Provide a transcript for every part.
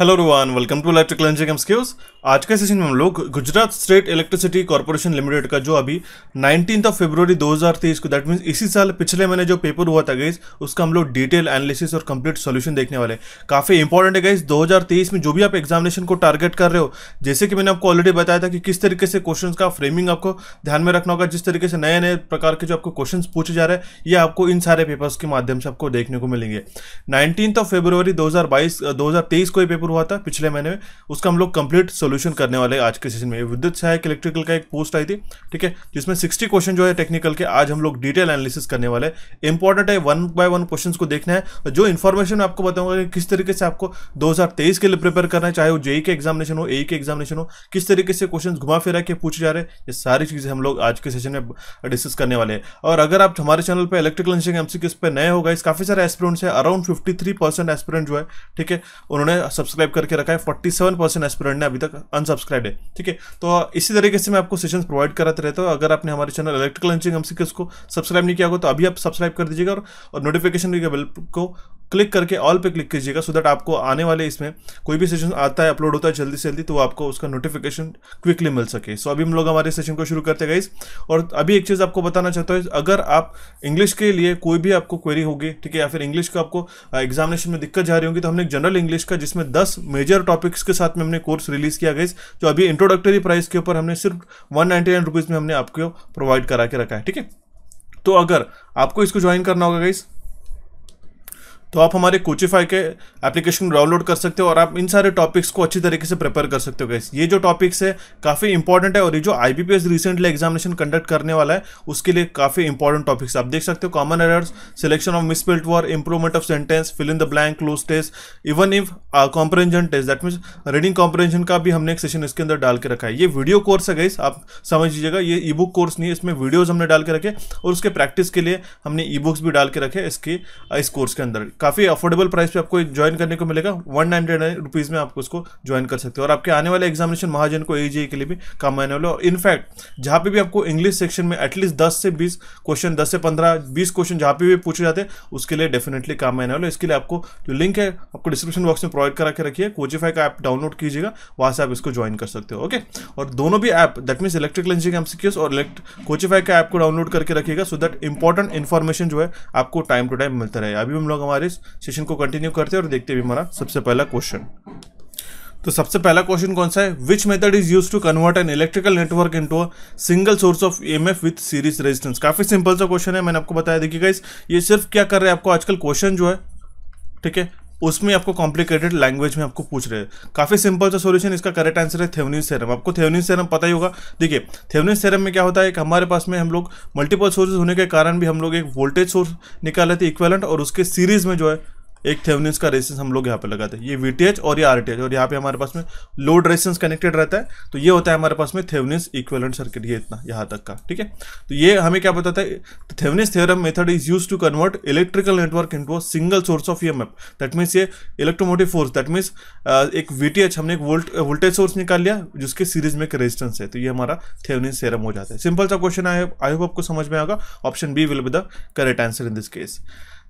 Hello रुवान welcome to electrical engineering skills आज के सेशन में हम लोग Gujarat state electricity corporation limited का जो अभी नाइनटीन ऑफ फेब्रवरी 2023 को दैट मीन्स इसी साल पिछले महीने जो पेपर हुआ था गई उसका हम लोग डिटेल एनालिसिस और कंप्लीट सॉल्यूशन देखने वाले काफ़ी इंपॉर्टेंट है गैस 2023 में जो भी आप एग्जामिनेशन को टारगेट कर रहे हो जैसे कि मैंने आपको ऑलरेडी बताया था कि किस तरीके से क्वेश्चन का फ्रेमिंग आपको ध्यान में रखना होगा जिस तरीके से नए नए प्रकार के जो आपको क्वेश्चन पूछे जा रहे हैं ये आपको इन सारे पेपर्स के माध्यम से आपको देखने को मिलेंगे नाइनटीन ऑफ फेब्रवरी दो हज़ार को ये पेपर जयपुर हुआ था पिछले महीने में उसका हम लोग कंप्लीट सोल्यूशन करने वाले आज के सेशन में विद्युत सहायक इलेक्ट्रिकल का एक पोस्ट आई थी ठीक है जिसमें सिक्सटी क्वेश्चन जो है टेक्निकल के आज हम लोग डिटेल एनालिसिस करने वाले इंपॉर्टेंट है वन बाय वन क्वेश्चन को देखना है और जो इन्फॉर्मेशन मैं आपको बताऊंगा कि किस तरीके से आपको दो के लिए प्रिपेयर करना है चाहे वो जेई के एग्जामिनेशन हो ए के एग्जामिनेशन हो किस तरीके से क्वेश्चन घुमा फिरा के पूछे जा रहे हैं ये सारी चीज़ें हम लोग आज के सेशन में डिस्कस करने वाले हैं और अगर आप हमारे चैनल पर इलेक्ट्रिकल इंजीनियरिंग किस पर नए होगा इस काफ़ी सारे एस्पिरेंट्स है around fifty three percent aspirant जो है ठीक है उन्होंने सब्सक्राइब सब्सक्राइब करके रखा है फोर्टी सेवन परसेंट एस्पिरेंट ने अभी तक अनसब्सक्राइब है ठीक है तो हाँ, इसी तरीके से मैं आपको सेशन प्रोवाइड कराते रहता हूँ अगर आपने हमारे चैनल इलेक्ट्रिकल इंजीनियरिंग हमसे को सब्सक्राइब नहीं किया होगा तो अभी आप सब्सक्राइब कर दीजिएगा और नोटिफिकेशन के बिल को क्लिक करके ऑल पे क्लिक कीजिएगा सो दैट आपको आने वाले इसमें कोई भी सेशन आता है अपलोड होता है जल्दी से जल्दी तो आपको उसका नोटिफिकेशन क्विकली मिल सके सो so, अभी हम लोग हमारे सेशन को शुरू करते गए और अभी एक चीज़ आपको बताना चाहता हूँ अगर आप इंग्लिश के लिए कोई भी आपको क्वेरी होगी ठीक है या फिर इंग्लिश का आपको एग्जामिनेशन में दिक्कत जा रही होगी तो हमने जनरल इंग्लिश का जिसमें दस मेजर टॉपिक्स के साथ में हमने कोर्स रिलीज किया गया जो अभी इंट्रोडक्टरी प्राइस के ऊपर हमने सिर्फ वन नाइन्टी में हमने आपको प्रोवाइड करा के रखा है ठीक है तो अगर आपको इसको ज्वाइन करना होगा गाइज़ तो आप हमारे कोचिफाई के एप्लीकेशन डाउनलोड कर सकते हो और आप इन सारे टॉपिक्स को अच्छी तरीके से प्रिपेयर कर सकते हो गैस ये जो टॉपिक्स है काफ़ी इंपॉर्टेंट है और ये जो I B recently examination conduct करने वाला है उसके लिए काफ़ी इंपॉर्टेंट टॉपिक्स आप देख सकते हो common errors selection of built war improvement of sentence fill in the blank cloze test even if comprehension test that means reading comprehension का भी हमने एक सेशन इसके अंदर डाल के रखा है ये वीडियो कोर्स है गैस आप समझ लीजिएगा ये ई बुक कोर्स नहीं है इसमें वीडियोज हमने डाल के रखे और उसके प्रैक्टिस के लिए हमने ई बुक्स भी डाल के रखे इसके इस कोर्स के अंदर काफ़ी अफोर्डेबल प्राइस पे आपको ज्वाइन करने को मिलेगा वन हंड्रेड नाइन रुपीज़ में आप उसको ज्वाइन कर सकते हो और आपके आने वाले एग्जामिनेशन महाजन को ए के लिए भी काम आने वाले और इनफैक्ट जहां पे भी आपको इंग्लिश सेक्शन में एटलीस्ट दस से बीस क्वेश्चन दस से पंद्रह बीस क्वेश्चन जहां पे भी पूछे जाते हैं उसके लिए डेफिनेटली काम आने वाले इसके लिए आपको जो लिंक है आपको डिस्क्रिप्शन बॉक्स में प्रोवाइड करा के रखिए कोचिफाई का ऐप डाउनलोड कीजिएगा वहां से आप इसको ज्वाइन कर सकते हो ओके और दोनों भी app that means electrical engineering MCQs और कोचिफाई का ऐप को डाउनलोड करके रखिएगा सो दैट इंपॉर्टेंट इन्फॉर्मेशन जो है आपको टाइम टू टाइम मिलता रहे अभी हम लोग हमारे इस सेशन को कंटिन्यू करते हैं और देखते भी हमारा सबसे पहला क्वेश्चन तो सबसे पहला क्वेश्चन कौन सा है which method is use to convert an electrical network into a single source of EMF with series resistance काफी सिंपल सा क्वेश्चन है मैंने आपको बताया देखिए गाइस ये सिर्फ क्या कर रहे हैं आपको आजकल क्वेश्चन जो है ठीक है उसमें आपको कॉम्प्लिकेटेड लैंग्वेज में आपको पूछ रहे हैं काफ़ी सिंपल सा सॉल्यूशन इसका करेक्ट आंसर है थेवनिन सेरम आपको थेवनिन सेरम पता ही होगा देखिए थेवनिन सेरम में क्या होता है कि हमारे पास में हम लोग मल्टीपल सोर्सेज होने के कारण भी हम लोग एक वोल्टेज सोर्स निकाल लेते इक्वेलेंट और उसके सीरीज में जो है एक थेवनिस का रेसिस हम लोग यहाँ पे लगाते हैं ये वीटीएच और ये आरटीएच और यहाँ पे हमारे पास में लोड रेसिस कनेक्टेड रहता है तो ये होता है हमारे पास में थेवनिस इक्वेलेंट सर्किट ये इतना यहाँ तक का ठीक है तो ये हमें क्या बताता है Thevenin's theorem method is use to convert electrical network into a single source of E that means ये इलेक्ट्रोमोटिव फोर्स दैट मीन्स एक वीटीएच हमने एक वोल्ट वोल्टेज सोर्स निकाल लिया जिसके सीरीज में एक रेजिस्टेंस है तो ये हमारा थेवनिस थेरम हो जाता है सिंपल सा क्वेश्चन आई होप आपको समझ में आएगा option B will be the correct answer in this case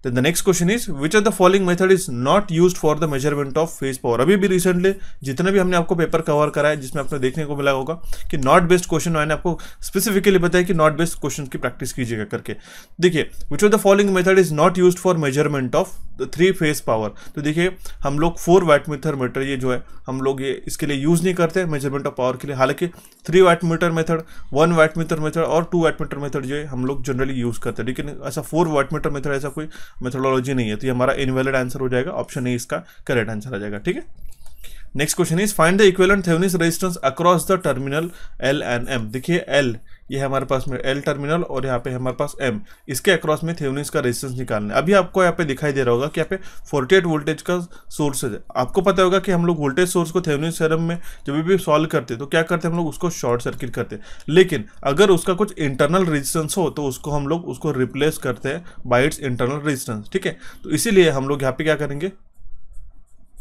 Then the next question is which of the following method is not used for the measurement of phase power अभी भी recently जितना भी हमने आपको पेपर कवर करा है जिसमें आपने देखने को मिला होगा कि नॉट based क्वेश्चन मैंने आपको स्पेसिफिकली बताया कि नॉट based क्वेश्चन की प्रैक्टिस कीजिएगा करके देखिए which of the following method is not use for measurement of three phase power तो देखिए हम लोग फोर watt meter meter ये जो है हम लोग ये इसके लिए यूज़ नहीं करते मेजरमेंट ऑफ पावर के लिए हालांकि three watt meter method one watt meter method और टू watt meter मेथड जो है हम लोग जनरली यूज़ करते हैं लेकिन ऐसा फोर watt meter मेथड ऐसा कोई मेथोडोलॉजी नहीं है तो ये हमारा इनवैलिड आंसर हो जाएगा ऑप्शन ए इसका करेक्ट आंसर आ जाएगा ठीक है next question is find the equivalent Thevenin's resistance across the terminal L and M देखिए एल ये हमारे पास में एल टर्मिनल और यहाँ पे हमारे पास एम इसके अक्रॉस में थेवनिस का रेजिस्टेंस निकालना है अभी आपको यहाँ पे दिखाई दे रहा होगा कि यहाँ पे 48 वोल्टेज का सोर्स है आपको पता होगा कि हम लोग वोल्टेज सोर्स को थेवनिस थ्योरम में जब भी सॉल्व करते तो क्या करते हम लोग उसको शॉर्ट सर्किट करते लेकिन अगर उसका कुछ इंटरनल रेजिस्टेंस हो तो उसको हम लोग उसको रिप्लेस करते हैं बाई इट्स इंटरनल रेजिस्टेंस ठीक है तो इसीलिए हम लोग यहाँ पे क्या करेंगे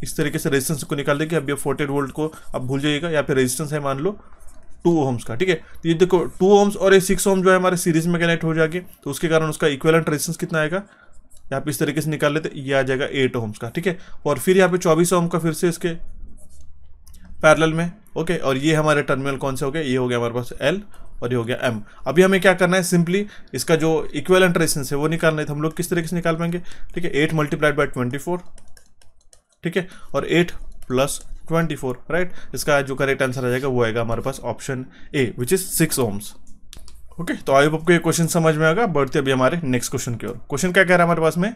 इस तरीके से रेजिस्टेंस को निकाल देंगे अब ये फोर्टेड वोल्ट को आप भूल जाइएगा यहाँ पे रेजिस्टेंस है मान लो टू ओम्स का ठीक है तो ये देखो टू ओम्स और ये सिक्स ओम जो है हमारे सीरीज में कनेक्ट हो जाएगी तो उसके कारण उसका इक्वेलेंट रेजिस्टेंस कितना आएगा यहाँ पे इस तरीके से निकाल लेते ये आ जाएगा एट ओम्स का ठीक है और फिर यहाँ पे चौबीस ओम का फिर से इसके पैरेलल में ओके और ये हमारे टर्मिनल कौन से हो गए ये हो गया हमारे पास एल और ये हो गया एम अभी हमें क्या करना है सिंपली इसका जो इक्वेलेंट रेजिस्टेंस है वो निकालना है तो हम लोग किस तरीके से निकाल पाएंगे ठीक है eight multiplied by twenty four ठीक है और eight plus twenty four right इसका जो करेक्ट आंसर आ जाएगा वो आएगा हमारे पास option A which is six ohms okay तो आई आपको ये क्वेश्चन समझ में आएगा बढ़ते अभी हमारे नेक्स्ट क्वेश्चन की ओर क्वेश्चन क्या कह रहा है हमारे पास में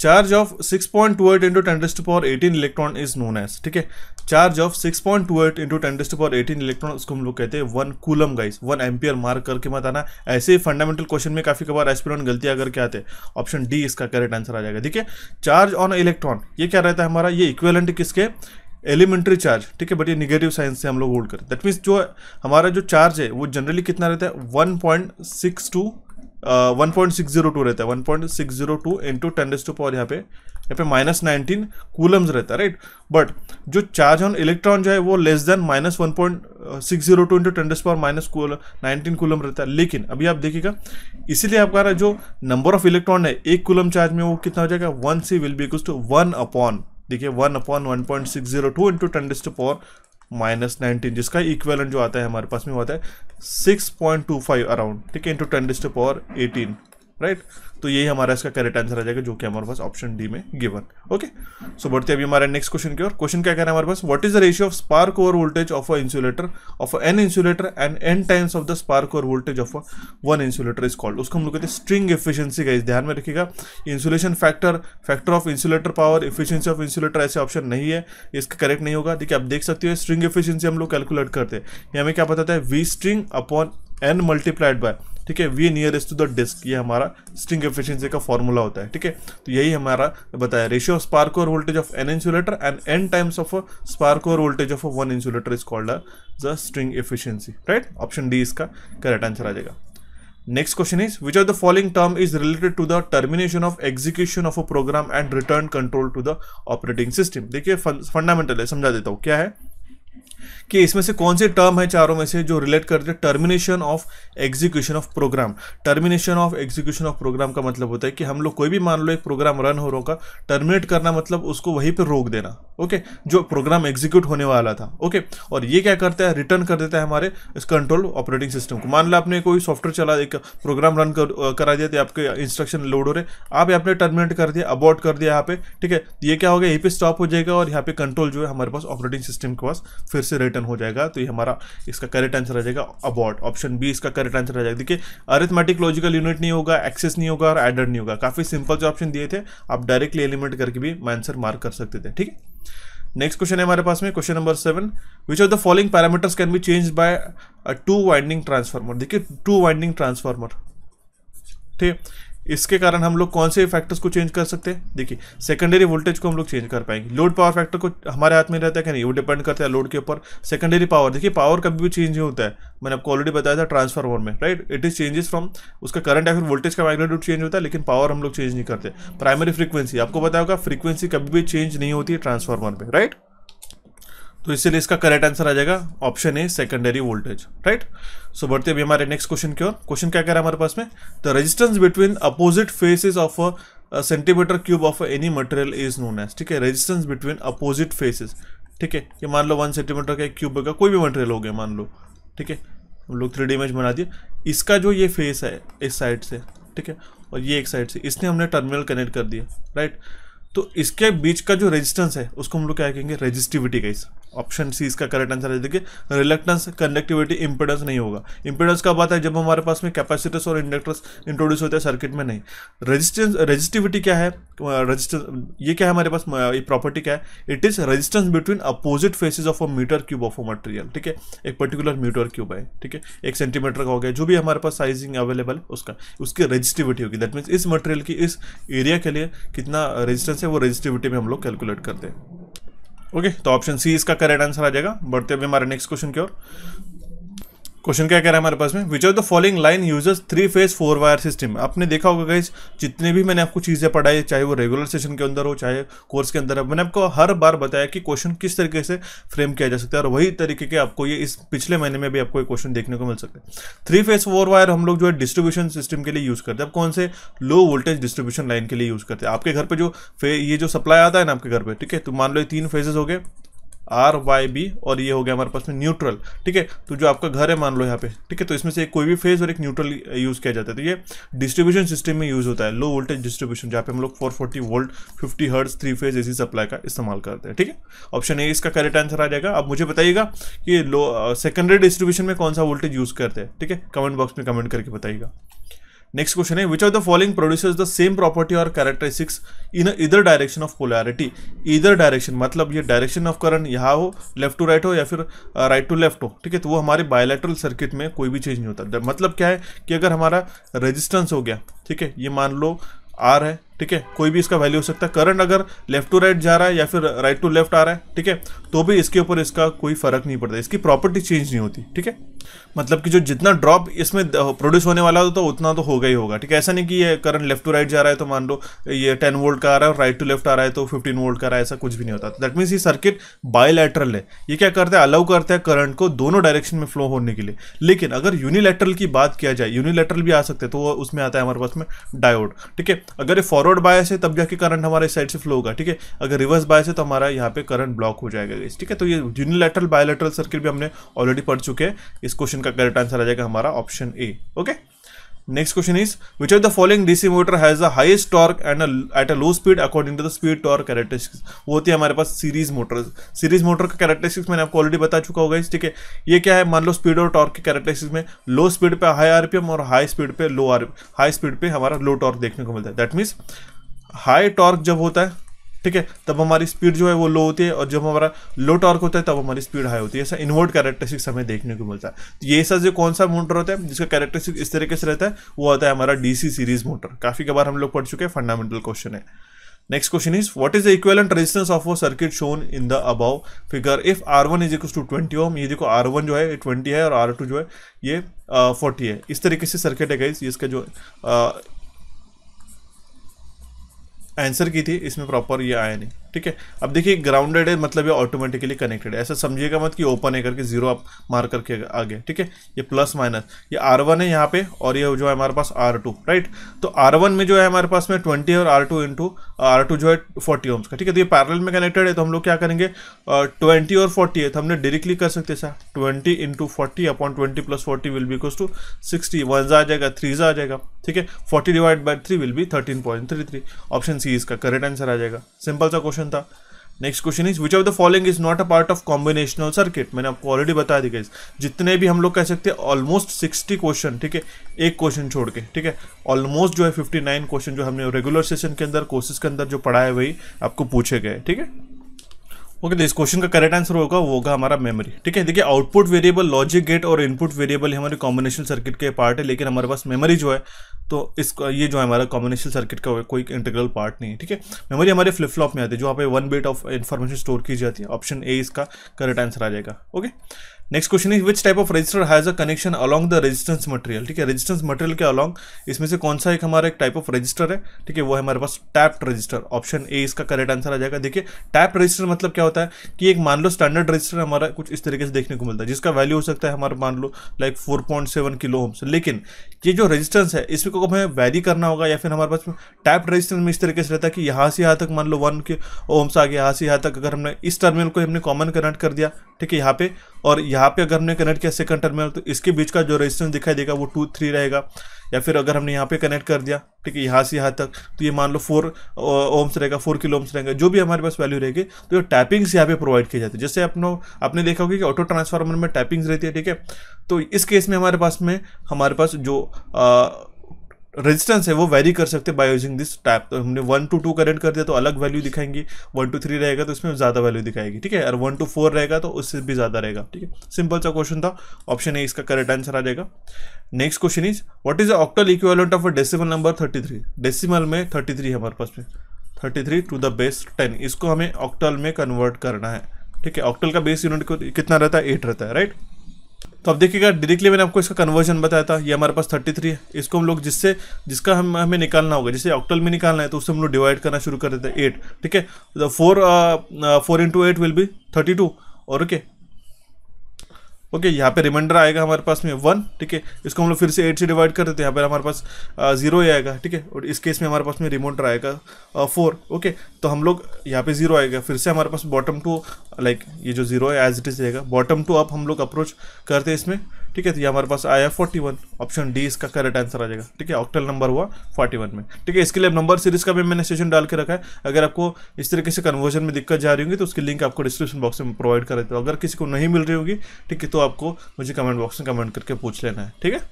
charge of 6.28 point two eight into ten to power eighteen electron is known as ठीक है charge of 6.28 point two eight into ten to power eighteen electron उसको हम लोग कहते हैं one coulomb guys one ampere mark करके मत आना ऐसे ही फंडामेंटल क्वेश्चन में काफी कबार एस्पिरेंट गलतियां करके आते हैं ऑप्शन डी इसका करेक्ट आंसर आ जाएगा ठीक है चार्ज ऑन इलेक्ट्रॉन ये क्या रहता है हमारा ये इक्वेलेंट किसके एलिमेंट्री चार्ज ठीक है बट ये निगेटिव साइंस से हम लोग होल्ड करें दैट मीन्स जो हमारा जो चार्ज है वो जनरली कितना रहता है one point six two one point six zero two रहता है one point six zero two into ten days to power यहाँ पे यहाँ पे माइनस नाइनटीन कूलम्स रहता है राइट बट जो चार्ज ऑन इलेक्ट्रॉन जो है वो less than minus one point six zero two into ten days power minus nineteen coulomb रहता है लेकिन अभी आप देखिएगा इसीलिए आपका जो नंबर ऑफ इलेक्ट्रॉन है एक कूलम चार्ज में वो कितना हो जाएगा one C will be equal to one upon देखिए one upon one point six zero two into ten डिस्ट पावर माइनस नाइनटीन जिसका इक्वेलेंट जो आता है हमारे पास में होता है six point two five around ठीक है इंटू टेन डिस्ट पावर एटीन राइट तो यही हमारा इसका करेक्ट आंसर आ जाएगा जो कि हमारे पास ऑप्शन डी में गिवन ओके सो बढ़ते अभी हमारे नेक्स्ट क्वेश्चन की ओर क्वेश्चन क्या कह रहे हैं हमारे पास what is the ratio of spark over voltage of a insulator of n insulator and n times of the spark over voltage of one insulator is called उसको हम लोग कहते हैं स्ट्रिंग एफिशियंसी का इस ध्यान में रखिएगा insulation factor factor of insulator power efficiency of insulator ऐसे ऑप्शन नहीं है इसका करेक्ट नहीं होगा देखिए आप देख सकते हो स्ट्रिंग एफिशियंसी हम लोग कैलकुलेट करते हैं हमें क्या बताता है V string upon n multiplied by ठीक है V nearest to the disc ये हमारा स्ट्रिंग एफिशिएंसी का फॉर्मूला होता है ठीक है तो यही हमारा बताया ratio of spark over voltage of n insulator and n times of spark over voltage of one insulator is called the string efficiency right option D इसका करेक्ट आंसर आ जाएगा next question is which are the following term is related to the termination of execution of a program and return control to the operating system देखिए fundamental है समझा देता हूँ क्या है कि इसमें से कौन से टर्म है चारों में से जो रिलेट करते हैं termination of execution of program termination of execution of program का मतलब होता है कि हम लोग कोई भी मान लो एक प्रोग्राम रन हो रहा का टर्मिनेट करना मतलब उसको वहीं पर रोक देना ओके जो प्रोग्राम एग्जीक्यूट होने वाला था ओके और ये क्या करता है रिटर्न कर देता है हमारे इस कंट्रोल ऑपरेटिंग सिस्टम को मान लो आपने कोई सॉफ्टवेयर चला एक प्रोग्राम रन कर, करा दिया तो आपके इंस्ट्रक्शन लोड हो रहे आप आपने टर्मिनेट कर दिया अबॉर्ट कर दिया यहाँ पे ठीक है ये क्या हो गया यहीं पे स्टॉप हो जाएगा और यहाँ पे कंट्रोल जो है हमारे पास ऑपरेटिंग सिस्टम के पास फिर से रिटर्न हो जाएगा तो ये हमारा इसका करेक्ट आंसर आ जाएगा अबॉट ऑप्शन बी इसका करेक्ट आंसर आ जाएगा देखिए अरिथमेटिक लॉजिकल यूनिट नहीं होगा एक्सेस नहीं होगा और एडर नहीं होगा काफ़ी सिंपल जो ऑप्शन दिए थे आप डायरेक्टली एलिमेंट करके भी आंसर मार्क कर सकते थे ठीक है नेक्स्ट क्वेश्चन है हमारे पास में question number seven which of the following parameters can be change by two winding transformer देखिए टू वाइंडिंग ट्रांसफार्मर ठीक है इसके कारण हम लोग कौन से फैक्टर्स को चेंज कर सकते हैं देखिए सेकेंडरी वोल्टेज को हम लोग चेंज कर पाएंगे लोड पावर फैक्टर को हमारे हाथ में रहता है कि नहीं वो डिपेंड करता है लोड के ऊपर सेकेंडरी पावर देखिए पावर कभी भी चेंज नहीं होता है मैंने आपको ऑलरेडी बताया था ट्रांसफार्मर में right it is changes from उसका करंट या फिर वोल्टेज का मैग्नेट्यूड चेंज होता है लेकिन पावर हम लोग चेंज नहीं करते प्राइमरी फ्रीक्वेंसी आपको बताया होगा फ्रीक्वेंसी कभी भी चेंज नहीं होती है ट्रांसफार्मर में राइट तो इसीलिए इसका करेक्ट आंसर आ जाएगा option A secondary voltage right so बढ़ते अभी हमारे नेक्स्ट क्वेश्चन की ओर क्वेश्चन क्या कह रहा है हमारे पास में the resistance between opposite faces of a centimetre cube of any material is known as ठीक है रेजिस्टेंस बिटवीन अपोजिट फेसेज ठीक है ये मान लो वन सेंटीमीटर का एक क्यूब होगा कोई भी मटेरियल हो गया मान लो ठीक है हम लोग थ्री डी इमेज बना दिए इसका जो ये फेस है इस साइड से ठीक है और ये एक साइड से इसने हमने टर्मिनल कनेक्ट कर दिया राइट right? तो इसके बीच का जो रेजिस्टेंस है उसको हम लोग क्या कहेंगे रेजिस्टिविटी का ऑप्शन सी इसका करेक्ट आंसर है देखिए रिलेक्टेंस कंडक्टिविटी इंपेडेंस नहीं होगा इंपेडेंस का बात है जब हमारे पास में कैपेसिटर्स और इंडक्टर्स इंट्रोड्यूस होते हैं सर्किट में नहीं रेजिस्टेंस रेजिस्टिविटी क्या है रेजिस्टेंस ये क्या है हमारे पास ये प्रॉपर्टी क्या है it is resistance between opposite faces of a metre cube of a material ठीक है एक पर्टिकुलर मीटर क्यूब है ठीक है एक सेंटीमीटर का हो गया जो भी हमारे पास साइजिंग अवेलेबल उसका उसकी रजिस्टिविटी होगी दैट मीन्स इस मटेरियल की इस एरिया के लिए कितना रजिस्टेंस से वो रजिस्टिविटी में हम लोग कैलकुलेट करते हैं ओके okay, तो ऑप्शन सी इसका करेक्ट आंसर आ जाएगा बढ़ते अभी हमारे नेक्स्ट क्वेश्चन की ओर क्वेश्चन क्या कह रहा है हमारे पास में which of the following line users three phase four wire system आपने देखा होगा गाइज जितने भी मैंने आपको चीज़ें पढ़ाई चाहे वो रेगुलर सेशन के अंदर हो चाहे कोर्स के अंदर हो मैंने आपको हर बार बताया कि क्वेश्चन किस तरीके से फ्रेम किया जा सकता है और वही तरीके के आपको ये इस पिछले महीने में भी आपको क्वेश्चन देखने को मिल सकते हैं थ्री फेज फोर वायर हम लोग जो है डिस्ट्रीब्यूशन सिस्टम के लिए यूज़ करते हैं आप कौन से लो वोल्टेज डिस्ट्रीब्यूशन लाइन के लिए यूज़ करते हैं आपके घर पर जो ये जो सप्लाई आता है ना आपके घर पर ठीक है तो मान लो तीन फेजेस हो गए आर वाई बी और ये हो गया हमारे पास में न्यूट्रल ठीक है तो जो आपका घर है मान लो यहाँ पे ठीक है तो इसमें से एक कोई भी फेज और एक न्यूट्रल यूज़ किया जाता है तो ये डिस्ट्रीब्यूशन सिस्टम में यूज़ होता है लो वोल्टेज डिस्ट्रीब्यूशन जहाँ पे हम लोग four forty volt fifty hertz three phase AC supply का इस्तेमाल करते हैं ठीक है ऑप्शन ए इसका करेक्ट आंसर आ जाएगा आप मुझे बताइएगा कि लो सेकेंडरी डिस्ट्रीब्यूशन में कौन सा वोल्टेज यूज़ करते हैं ठीक है कमेंट बॉक्स में कमेंट करके बताइएगा नेक्स्ट क्वेश्चन है which of the following producers the same property और characteristics in either direction of polarity either direction मतलब ये डायरेक्शन ऑफ करंट यहाँ हो लेफ्ट टू राइट हो या फिर राइट टू लेफ्ट हो ठीक है तो वो हमारे बायोलेट्रल सर्किट में कोई भी चेंज नहीं होता मतलब क्या है कि अगर हमारा रेजिस्टेंस हो गया ठीक है ये मान लो आर है ठीक है कोई भी इसका वैल्यू हो सकता है करंट अगर लेफ्ट टू राइट जा रहा है या फिर राइट टू लेफ्ट आ रहा है ठीक है तो भी इसके ऊपर इसका कोई फर्क नहीं पड़ता इसकी प्रॉपर्टी चेंज नहीं होती ठीक है मतलब कि जो जितना ड्रॉप इसमें प्रोड्यूस होने वाला होता तो, तो उतना तो होगा ही होगा ठीक है ऐसा नहीं कि ये करंट लेफ्ट टू राइट जा रहा है तो मान लो ये टेन वोल्ट का आ रहा है और राइट टू लेफ्ट आ रहा है तो फिफ्टीन वोल्ट का आ रहा है ऐसा कुछ भी नहीं होता दैट मीन्स ये सर्किट बायोलैटरल है ये क्या करता है अलाउ करता है करंट को दोनों डायरेक्शन में फ्लो होने के लिए लेकिन अगर यूनिलेटरल की बात किया जाए यूनिलेटरल भी आ सकते हैं तो उसमें आता है हमारे पास में डायोड ठीक है अगर ये फॉरवर्ड बायस है तब जाके करंट हमारे साइड से फ्लो होगा ठीक है अगर रिवर्स बायस है तो हमारा यहाँ पे करंट ब्लॉक हो जाएगा ठीक है तो ये यूनिलेटरल बायोलेटरल सर्किट भी हमने ऑलरेडी पढ़ चुके हैं इस क्वेश्चन क्वेश्चन का करेक्ट आंसर आ जाएगा हमारा option A okay next question is which of the following DC motor has the highest torque and at a low speed according to the speed torque characteristics वो होती है हमारे पास series motor series motor का characteristics मैंने आपको already बता चुका होगा इस ठीक है ये क्या है मान लो स्पीड और टॉर्क के कैरेक्टरिस्टिक्स में लो स्पीड पे हाई आरपीएम और हाई स्पीड पे लो आर हाई स्पीड पे हमारा लो टॉर्क देखने को मिलता है दैट मीन्स हाई टॉर्क जब होता है ठीक है तब हमारी स्पीड जो है वो लो होती है और जब हमारा लो टॉर्क होता है तब हमारी स्पीड हाई होती है ऐसा इन्वर्ट कैरेक्टरिस्टिक्स हमें देखने को मिलता है तो ये ऐसा जो कौन सा मोटर होता है जिसका कैरेक्टरिस्टिक इस तरीके से रहता है वो होता है हमारा डीसी सीरीज मोटर काफी कबार हम लोग पढ़ चुके हैं फंडामेंटल क्वेश्चन है next question is what is the equivalent resistance of वो circuit shown in the above figure if R one is equal to twenty ohm ये देखो आर वन जो है ट्वेंटी है और आर टू जो है ये फोर्टी uh, है इस तरीके से सर्किट है गाइज इसका जो आंसर की थी इसमें प्रॉपर ये आया नहीं ठीक है अब देखिए ग्राउंडेड है मतलब ये ऑटोमेटिकली कनेक्टेड है ऐसा समझिएगा मत कि ओपन है करके जीरो आप मार करके आगे ठीक है ये प्लस माइनस ये आर वन है यहाँ पे और ये जो है हमारे पास आर टू राइट तो आर वन में जो है हमारे पास में ट्वेंटी और R two into R two जो है फोर्टी ओम्स का ठीक है तो ये पैरल में कनेक्टेड है तो हम लोग क्या करेंगे ट्वेंटी और फोर्टी है तो हमने डायरेक्टली कर सकते sir twenty into forty upon twenty plus forty will be two sixty one आ जाएगा थ्री आ जाएगा ठीक है forty divide by three will be thirteen point three three option C इसका करेक्ट आंसर आ जाएगा सिंपल सा क्वेश्चन क्वेश्चन था next question is which of the following is not a part of combinational circuit मैंने आपको already बता दी गई जितने भी हम लोग कह सकते हैं ऑलमोस्ट सिक्सटी क्वेश्चन ठीक है एक क्वेश्चन छोड़ के ठीक है ऑलमोस्ट जो है फिफ्टी नाइन क्वेश्चन जो हमने रेगुलर सेशन के अंदर कोर्सेज के अंदर जो पढ़ाए वही आपको पूछे गए ठीक है ओके okay, इस क्वेश्चन का करेक्ट आंसर होगा वो होगा हमारा मेमोरी ठीक है देखिए आउटपुट वेरिएबल लॉजिक गेट और इनपुट वेरिएबल हमारे कॉम्बिनेशन सर्किट के पार्ट है लेकिन हमारे पास मेमोरी जो है तो इस ये जो है हमारा कॉम्बिनेशन सर्किट का कोई इंटीग्रल पार्ट नहीं है ठीक है मेमोरी हमारे फ्लिप फ्लॉप में आती है जो आप one bit of information store की जाती है ऑप्शन ए इसका करेक्ट आंसर आ जाएगा okay next question is which type of register has a connection along the resistance material ठीक है रेजिस्टेंस मटेरियल के अलॉन्ग इसमें से कौन सा एक हमारा एक टाइप ऑफ रजिस्टर है ठीक है वो है हमारे पास टैप्ड रजिस्टर ऑप्शन ए इसका करेक्ट आंसर आ जाएगा देखिए टैप रजिस्टर मतलब क्या होता है कि एक मान लो स्टैंडर्ड रजिस्टर हमारा कुछ इस तरीके से देखने को मिलता है जिसका वैल्यू हो सकता है हमारा मान लो like four point seven kilo ohms लेकिन ये जो रजिस्टेंस है इसमें को हमें वैरी करना होगा या फिर हमारे पास टैप रजिस्टर में इस तरीके से रहता है कि यहाँ से यहाँ तक मान लो वन के ओम्स आ गया यहाँ से यहाँ तक अगर हमने इस टर्मिनल को हमने कॉमन कनेक्ट कर दिया ठीक है यहाँ पे और यहाँ यहाँ पे अगर हमने कनेक्ट किया सेकंड टर्मिनल तो इसके बीच का जो रेजिस्टेंस दिखाई देगा वो टू थ्री रहेगा या फिर अगर हमने यहाँ पे कनेक्ट कर दिया ठीक है यहाँ से यहाँ तक तो ये मान लो फोर ओम्स रहेगा फोर किलो ओम्स रहेगा जो भी हमारे पास वैल्यू रहेगी तो ये टैपिंग्स यहाँ पे प्रोवाइड किए जाते हैं जैसे अपनो आपने देखा होगा कि ऑटो ट्रांसफार्मर में टैपिंग्स रहती है ठीक है तो इस केस में हमारे पास में हमारे पास जो आ, रेजिस्टेंस है वो वेरी कर सकते बाय यूजिंग दिस टैप तो हमने वन टू टू करेंट कर दिया तो अलग वैल्यू दिखाएंगी वन टू थ्री रहेगा तो इसमें ज़्यादा वैल्यू दिखाएगी ठीक है और वन टू फोर रहेगा तो उससे भी ज़्यादा रहेगा ठीक है सिंपल सा क्वेश्चन था ऑप्शन ए इसका करेक्ट आंसर आ जाएगा next question is what is the octal equivalent of a decimal number thirty three decimal में थर्टी थ्री हमारे पास में thirty three to the base ten इसको हमें ऑक्टल में कन्वर्ट करना है ठीक है ऑक्टल का बेस यूनिट कितना रहता है एट रहता है राइट तो अब देखिएगा डायरेक्टली मैंने आपको इसका कन्वर्जन बताया था ये हमारे पास 33 है इसको हम लोग जिससे जिसका हम हमें निकालना होगा जिसे ऑक्टल में निकालना है तो उससे हम लोग डिवाइड करना शुरू कर देते हैं एट ठीक है four four into eight will be thirty two और ओके ओके okay, यहाँ पे रिमाइंडर आएगा हमारे पास में वन ठीक है इसको हम लोग फिर से एट से डिवाइड कर देते हैं यहाँ पर हमारे पास जीरो ही आएगा ठीक है और इस केस में हमारे पास में रिमाइंडर आएगा फोर ओके तो हम लोग यहाँ पे जीरो आएगा फिर से हमारे पास बॉटम टू लाइक ये जो जीरो है एज इट इज़ रहेगा बॉटम टू अप हम लोग अप्रोच करते हैं इसमें ठीक है तो ये हमारे पास आया फोर्टी वन ऑप्शन डी इसका करेक्ट आंसर आ जाएगा ठीक है ऑक्टल नंबर हुआ फोर्टी वन में ठीक है इसके लिए नंबर सीरीज का भी मैंने सेशन डाल के रखा है अगर आपको इस तरीके से कन्वर्जन में दिक्कत जा रही होगी तो उसकी लिंक आपको डिस्क्रिप्शन बॉक्स में प्रोवाइड कर देते हो अगर किसी को नहीं मिल रही होगी ठीक है तो आपको मुझे कमेंट बॉक्स में कमेंट करके पूछ लेना है ठीक है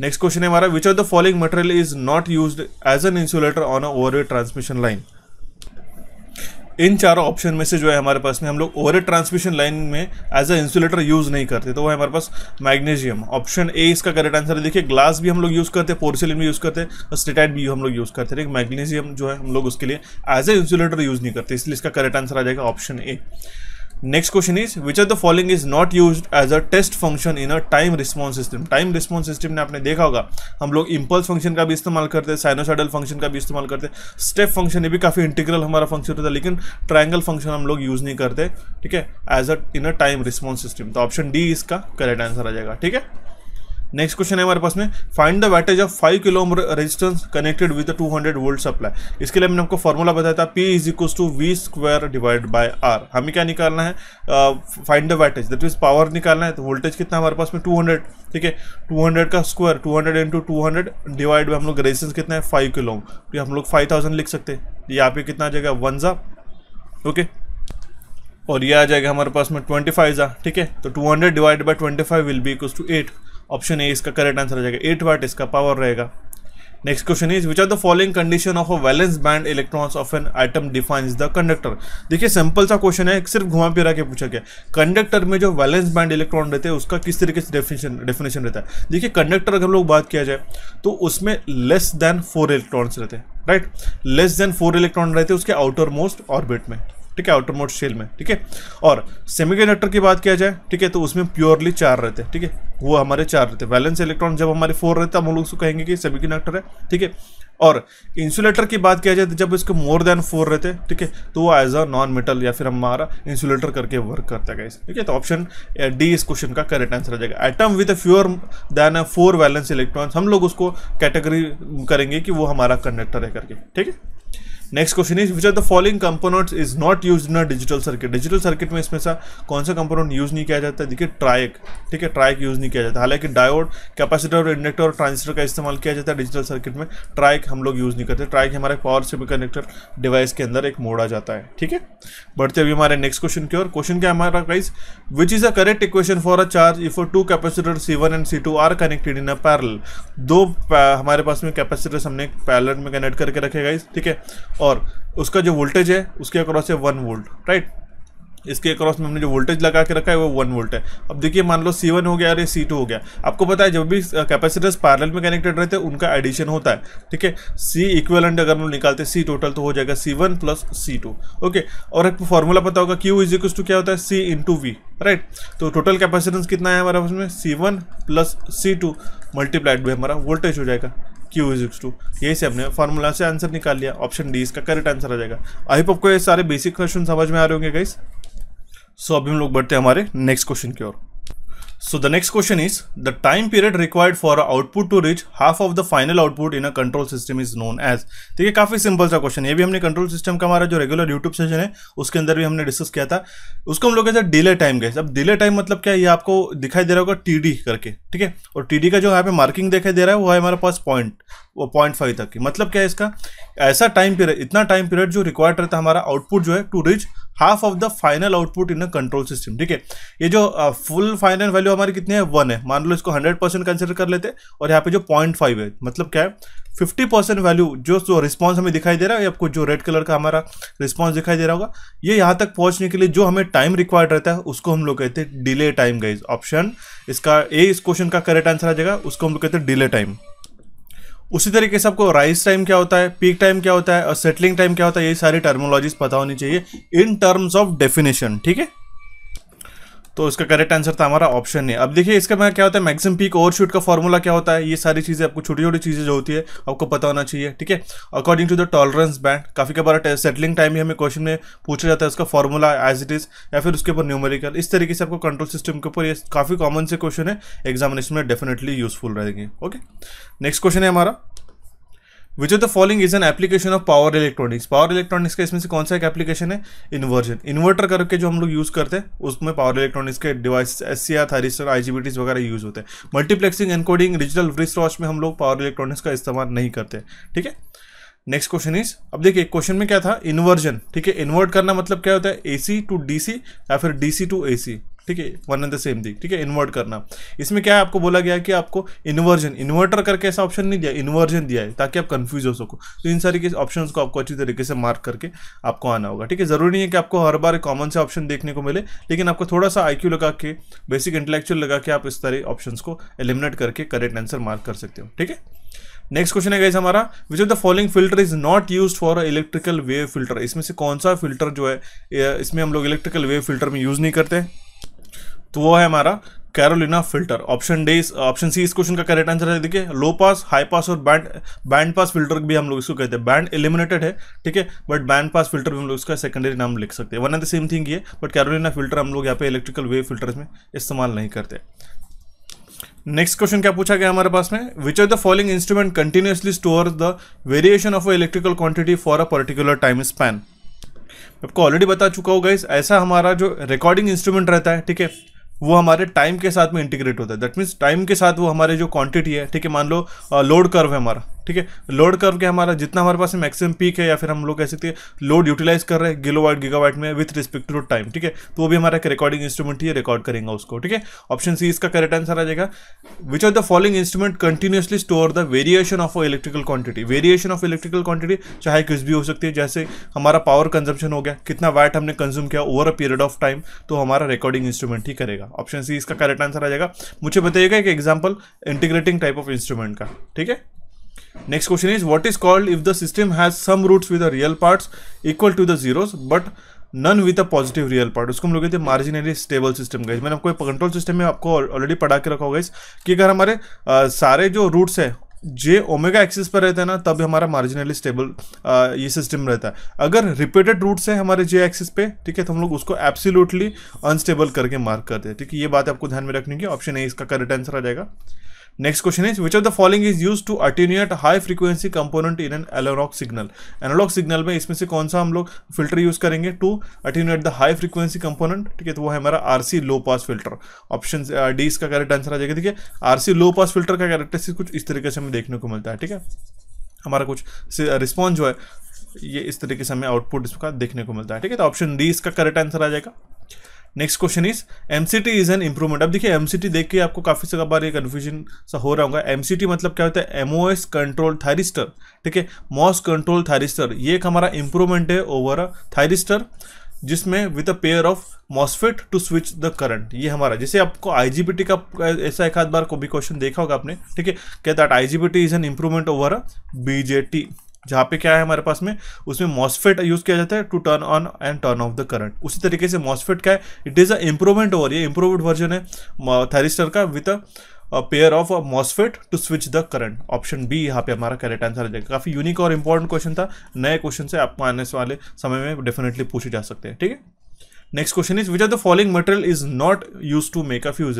नेक्स्ट क्वेश्चन है हमारा which of the following material is not use as an insulator on a overhead transmission line इन चारों ऑप्शन में से जो है हमारे पास में हम लोग ओवर ट्रांसमिशन लाइन में एज अ इंसुलेटर यूज़ नहीं करते तो वो है हमारे पास मैग्नीशियम ऑप्शन ए इसका करेक्ट आंसर है देखिए ग्लास भी हम लोग यूज़ करते हैं पोर्सिलिन भी यूज़ करते हैं स्टेटाइट भी हम लोग यूज़ करते हैं मैग्नीशियम जो है हम लोग उसके लिए एज ए इंसुलेटर यूज़ नहीं करते इसलिए इसका करेक्ट आंसर आ जाएगा option A next question is which are the following is not use as a test function in a time response system time response system ने आपने देखा होगा हम लोग इंपल्स फंक्शन का भी इस्तेमाल करते हैं साइनोसाइडल फंक्शन का भी इस्तेमाल करते हैं स्टेप फंक्शन ये भी काफ़ी इंटीग्रल हमारा फंक्शन होता है लेकिन ट्राइंगल फंक्शन हम लोग यूज़ नहीं करते ठीक है as a in a time response system तो ऑप्शन डी इसका करेक्ट आंसर आ जाएगा ठीक है नेक्स्ट क्वेश्चन है हमारे पास में find the wattage of five kilo resistance connected with two hundred volt supply इसके लिए मैंने आपको फॉर्मूला बताया था P is equal to V square divide by R हमें क्या निकालना है find the wattage that means power निकालना है तो वोल्टेज कितना हमारे पास में टू हंड्रेड ठीक है टू हंड्रेड का square two hundred into two hundred divide by हम लोग रेजिस्टेंस कितना है फाइव किलो तो हम लोग फाइव थाउजेंड लिख सकते हैं यहाँ पे कितना आ जाएगा वन जा ओके और यह आ जाएगा हमारे पास में ट्वेंटी फाइव जा ठीक है तो two hundred divide by twenty five will be equal to eight option A इसका करेक्ट आंसर हो जाएगा एट वाट इसका पावर रहेगा next question is which are the following condition of a valence band electrons of an item defines the conductor देखिए simple सा question है सिर्फ घुमा फिरा के पूछा गया कंडक्टर में जो वैलेंस बैंड इलेक्ट्रॉन रहते हैं उसका किस तरीके से डेफिनेशन डेफिनेशन रहता है देखिए कंडक्टर अगर हम लोग बात किया जाए तो उसमें लेस देन फोर इलेक्ट्रॉन्स रहते हैं right less than four electron रहते हैं उसके आउटर मोस्ट ऑर्बिट में ठीक है आउटर मोड शेल में ठीक है और सेमीकंडक्टर की बात किया जाए ठीक है तो उसमें प्योरली चार रहते हैं ठीक है वो हमारे चार रहते हैं वैलेंस इलेक्ट्रॉन जब हमारे फोर रहते हैं हम लोग उसको कहेंगे कि कंडक्टर है ठीक है और इंसुलेटर की बात किया जाए तो जब इसके मोर देन फोर रहते हैं ठीक है तो वो एज अ नॉन मेटल या फिर हमारा इंसुलेटर करके वर्क करता है ठीक है तो ऑप्शन डी इस क्वेश्चन का करेक्ट आंसर आ जाएगा atom with fewer than four valence electron हम लोग उसको कैटेगरी करेंगे कि वो हमारा कंडक्टर है करके ठीक है next question is which are the following component is not use in a digital circuit digital circuit में इसमें सा कौन सा कंपोनेंट यूज नहीं किया जाता देखिए ट्राइक ठीक है ट्राइक यूज नहीं किया जाता हालांकि डायोड कैपेसिटर और इंडक्टर और ट्रांजिस्टर का इस्तेमाल किया जाता है डिजिटल सर्किट में ट्राइक हम लोग यूज नहीं करते ट्राइक हमारे पावर से कनेक्टर डिवाइस के अंदर एक मोड़ा जाता है ठीक है बढ़ते अभी हमारे नेक्स्ट क्वेश्चन की ओर क्वेश्चन क्या हमारा price which is a correct equation for a charge if two capacitor C and C are connected in a parallel दो हमारे पास में कैपेसिटर हमने पैरल में कनेक्ट करके रखेगा गाइस ठीक है और उसका जो वोल्टेज है उसके अक्रॉस है वन वोल्ट राइट इसके अक्रॉस में हमने जो वोल्टेज लगा के रखा है वो वन वोल्ट है अब देखिए मान लो सी वन हो गया और ये सी टू हो गया आपको पता है जब भी कैपेसिटर्स पैरेलल में कनेक्टेड रहते हैं उनका एडिशन होता है ठीक है सी इक्वेलेंट अगर हम निकालते सी टोटल तो हो जाएगा C one plus C two okay और एक फॉर्मूला पता होगा क्यू इज इक्व टू क्या होता है सी इंटू वी राइट तो टोटल कैपेसिटेंस कितना है हमारे पास में C one plus C two multiplied भी हमारा वोल्टेज हो जाएगा क्यू इजिक्स टू यही से हमने फार्मूला से आंसर निकाल लिया ऑप्शन डी इसका करेक्ट आंसर आ जाएगा आई होप आपको ये सारे बेसिक क्वेश्चन समझ में आ रहे होंगे गाइस सो अभी हम लोग बढ़ते हैं हमारे नेक्स्ट क्वेश्चन की ओर So the next question is, the time period required for output to reach half of the final output in a control system is known as ठीक तो है काफ़ी सिंपल सा क्वेश्चन ये भी हमने कंट्रोल सिस्टम का हमारा जो रेगुलर यूट्यूब सेशन है उसके अंदर भी हमने डिस्कस किया था उसको हम लोग कहते हैं डिले टाइम गए अब डिले टाइम मतलब क्या है ये आपको दिखाई दे रहा होगा टी करके ठीक है और टी का जो यहाँ पे मार्किंग दिखाई दे रहा है वो है हमारे पास पॉइंट वो पॉइंट फाइव तक की मतलब क्या है इसका ऐसा टाइम पीरियड इतना टाइम पीरियड जो रिक्वायर्ड रहता है हमारा आउटपुट जो है to reach half of the final output in a control system ठीक है ये जो फुल फाइनल वैल्यू हमारी कितनी है वन है मान लो इसको हंड्रेड परसेंट कंसिडर कर लेते और यहाँ पे जो पॉइंट फाइव है मतलब क्या है फिफ्टी परसेंट वैल्यू जो जो रिस्पॉन्स हमें दिखाई दे रहा है आपको जो रेड कलर का हमारा रिस्पॉन्स दिखाई दे रहा होगा ये यहाँ तक पहुँचने के लिए जो हमें टाइम रिक्वायर्ड रहता है उसको हम लोग कहते हैं डिले टाइम गाइज ऑप्शन इसका ए इस क्वेश्चन का करेक्ट आंसर आ जाएगा उसको हम लोग कहते हैं डिले टाइम उसी तरीके से आपको राइस टाइम क्या होता है पीक टाइम क्या होता है और सेटलिंग टाइम क्या होता है ये सारी टर्मोलॉजीज पता होनी चाहिए इन टर्म्स ऑफ डेफिनेशन ठीक है तो इसका करेक्ट आंसर था हमारा ऑप्शन है अब देखिए इसका मैं क्या होता है मैक्सिमम पीक ओवरशूट का फॉर्मूला क्या होता है ये सारी चीज़ें आपको छोटी छोटी चीज़ें जो होती है आपको पता होना चाहिए ठीक है according to the tolerance band काफ़ी कबार सेटलिंग टाइम भी हमें क्वेश्चन में पूछा जाता है उसका फॉर्मूला एज इट इज़ या फिर उसके ऊपर न्यूमेरिकल इस तरीके से आपको कंट्रोल सिस्टम के ऊपर ये काफ़ी कॉमन से क्वेश्चन है एग्जामिनेशन में डेफिनेटली यूजफुल रहेंगे ओके नेक्स्ट क्वेश्चन है हमारा which of the following is an application of power electronics power electronics का इसमें से कौन सा एक एप्लीकेशन है इन्वर्जन इन्वर्टर करके जो हम लोग यूज़ करते हैं उसमें पावर इलेक्ट्रॉनिक्स के device S C R thyristor आई वगैरह यूज़ होते हैं multiplexing encoding digital wrist watch में हम लोग पावर इलेक्ट्रॉनिक्स का इस्तेमाल नहीं करते ठीक है नेक्स्ट क्वेश्चन इज अब देखिए क्वेश्चन में क्या था इन्वर्जन ठीक है इन्वर्ट करना मतलब क्या होता है ए सी टू डी सी या फिर D C to A C ठीक है one and the same thing ठीक है इन्वर्ट करना इसमें क्या है आपको बोला गया कि आपको इन्वर्जन इन्वर्टर करके ऐसा ऑप्शन नहीं दिया इन्वर्जन दिया है ताकि आप कंफ्यूज हो सको तो इन सारी के ऑप्शन को आपको अच्छी तरीके से मार्क करके आपको आना होगा ठीक है जरूरी नहीं है कि आपको हर बार कॉमन से ऑप्शन देखने को मिले लेकिन आपको थोड़ा सा आई लगा के बेसिक इंटेलेक्चुअल लगा के आप इस तरह ऑप्शन को एलिमिनेट करके करेक्ट आंसर मार्क कर सकते हो ठीक है नेक्स्ट क्वेश्चन है गाइस हमारा which of the following filter is not use for electrical wave filter इसमें से कौन सा फिल्टर जो है इसमें हम लोग इलेक्ट्रिकल वेव फिल्टर में यूज नहीं करते हैं तो वो है हमारा Carolina filter option D option C इस क्वेश्चन का करेक्ट आंसर है देखिए लो पास हाई पास और बैंड बैंड पास फिल्टर भी हम लोग इसको कहते हैं बैंड एलिमिनेटेड है ठीक है बट बैंड पास फिल्टर भी हम लोग इसका सेकेंडरी नाम लिख सकते हैं one and the same thing ये बट कैरोलिना फिल्टर हम लोग यहाँ पे इलेक्ट्रिकल वेव फिल्टर में इस्तेमाल नहीं करते नेक्स्ट क्वेश्चन क्या पूछा गया हमारे पास में which are the following instrument continuously store the variation of a electrical quantity for a particular time span आपको ऑलरेडी बता चुका होगा इस ऐसा हमारा जो रिकॉर्डिंग इंस्ट्रूमेंट रहता है ठीक है वो हमारे टाइम के साथ में इंटीग्रेट होता है दैट मीन्स टाइम के साथ वो हमारे जो क्वांटिटी है ठीक है मान लो लोड कर्व है हमारा ठीक है लोड कर्व के हमारा जितना हमारे पास मैक्सिमम पीक है या फिर हम लोग कह सकते हैं लोड यूटिलाइज कर रहे हैं गिगा वाइट में विथ रिस्पेक्ट टू टाइम ठीक है तो वो भी हमारा एक रिकॉर्डिंग इंस्ट्रूमेंट ही रिकॉर्ड करेंगे उसको ठीक है ऑप्शन सी इसका करेक्ट आंसर आ जाएगा which of the following instrument continuously store the variation of electrical quantity variation of electrical quantity चाहे कुछ भी हो सकती है जैसे हमारा पावर कंजम्पन हो गया कितना वैट हमने कंज्यूम किया over a period of time तो हमारा रिकॉर्डिंग इंस्ट्रूमेंट ही करेगा ऑप्शन सी इसका करेक्ट आंसर आ जाएगा मुझे बताइएगा एक example integrating type of instrument का ठीक है next question is what is called if the system has some roots with real real equal to the the but none with a positive real part उसको हम लोग कहते हैं marginally stable system guys मैंने आपको कंट्रोल सिस्टम में आपको already पढ़ा के रखा होगा इस कि अगर हमारे आ, सारे जो रूट्स है जे ओमेगा एक्सिस पर रहता है ना तब हमारा मार्जिनली स्टेबल ये सिस्टम रहता है अगर रिपीटेड रूट्स है हमारे जे एक्सिस पे ठीक है तो हम लोग उसको एब्सोल्युटली अनस्टेबल करके मार्क करते हैं ठीक है ये बात आपको ध्यान में रखनी की ऑप्शन ए इसका करेक्ट आंसर आ जाएगा next question is which of the following is use to attenuate high frequency component in an analog signal analog signal में इसमें से कौन सा हम लोग फिल्टर यूज करेंगे to attenuate the high frequency component ठीक है तो वो है हमारा RC low pass filter option D इसका करेक्ट आंसर आ जाएगा ठीक है आरसी लो पास फिल्टर का कैरेक्टरिस्टिक कुछ इस तरीके से हमें देखने को मिलता है ठीक है हमारा कुछ रिस्पॉन्स जो है ये इस तरीके से हमें आउटपुट इसका देखने को मिलता है ठीक है तो ऑप्शन डी इसका करेक्ट आंसर आ जाएगा next question is M C T is an improvement अब देखिए एम सी टी देख के आपको काफी सा बार ये कन्फ्यूजन सा हो रहा होगा एम सी टी मतलब क्या होता है M O S control thyristor ठीक है मॉस कंट्रोल थायरिस्टर ये एक हमारा इंप्रूवमेंट है ओवर अ थायरिस्टर जिसमें with a pair of MOSFET to switch the current ये हमारा जैसे आपको टी का ऐसा एक आध बार को भी क्वेश्चन देखा होगा आपने ठीक है क्या that T is an improvement over a BJT जहाँ पे क्या है हमारे पास में उसमें मॉसफेट यूज़ किया जाता है to turn on and turn off the current उसी तरीके से मॉसफेट क्या है it is a improvement over ये इम्प्रूवड वर्जन है थैरिस्टर का with a pair of a MOSFET to switch the current option B यहाँ पे हमारा करेक्ट आंसर आ जाएगा काफ़ी यूनिक और इंपॉर्टेंट क्वेश्चन था नए क्वेश्चन से आपको आने वाले समय में डेफिनेटली पूछे जा सकते हैं ठीक है next question is which are the following material is not use to make a fuse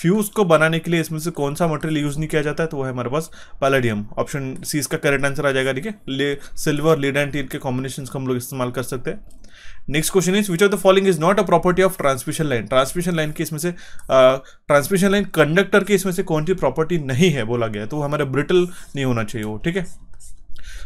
fuse को बनाने के लिए इसमें से कौन सा मटेरियल यूज नहीं किया जाता है तो वो है हमारे पास पैलेडियम ऑप्शन सी इसका करेक्ट आंसर आ जाएगा ठीक है सिल्वर लीड एंड टील के कॉम्बिनेशन को हम लोग इस्तेमाल कर सकते हैं next question is which of the following is not a property of transmission line transmission line की इसमें से ट्रांसमिशन लाइन कंडक्टर की इसमें से कौन सी प्रॉपर्टी नहीं है बोला गया तो वो हमारा ब्रिटल नहीं होना चाहिए वो ठीक है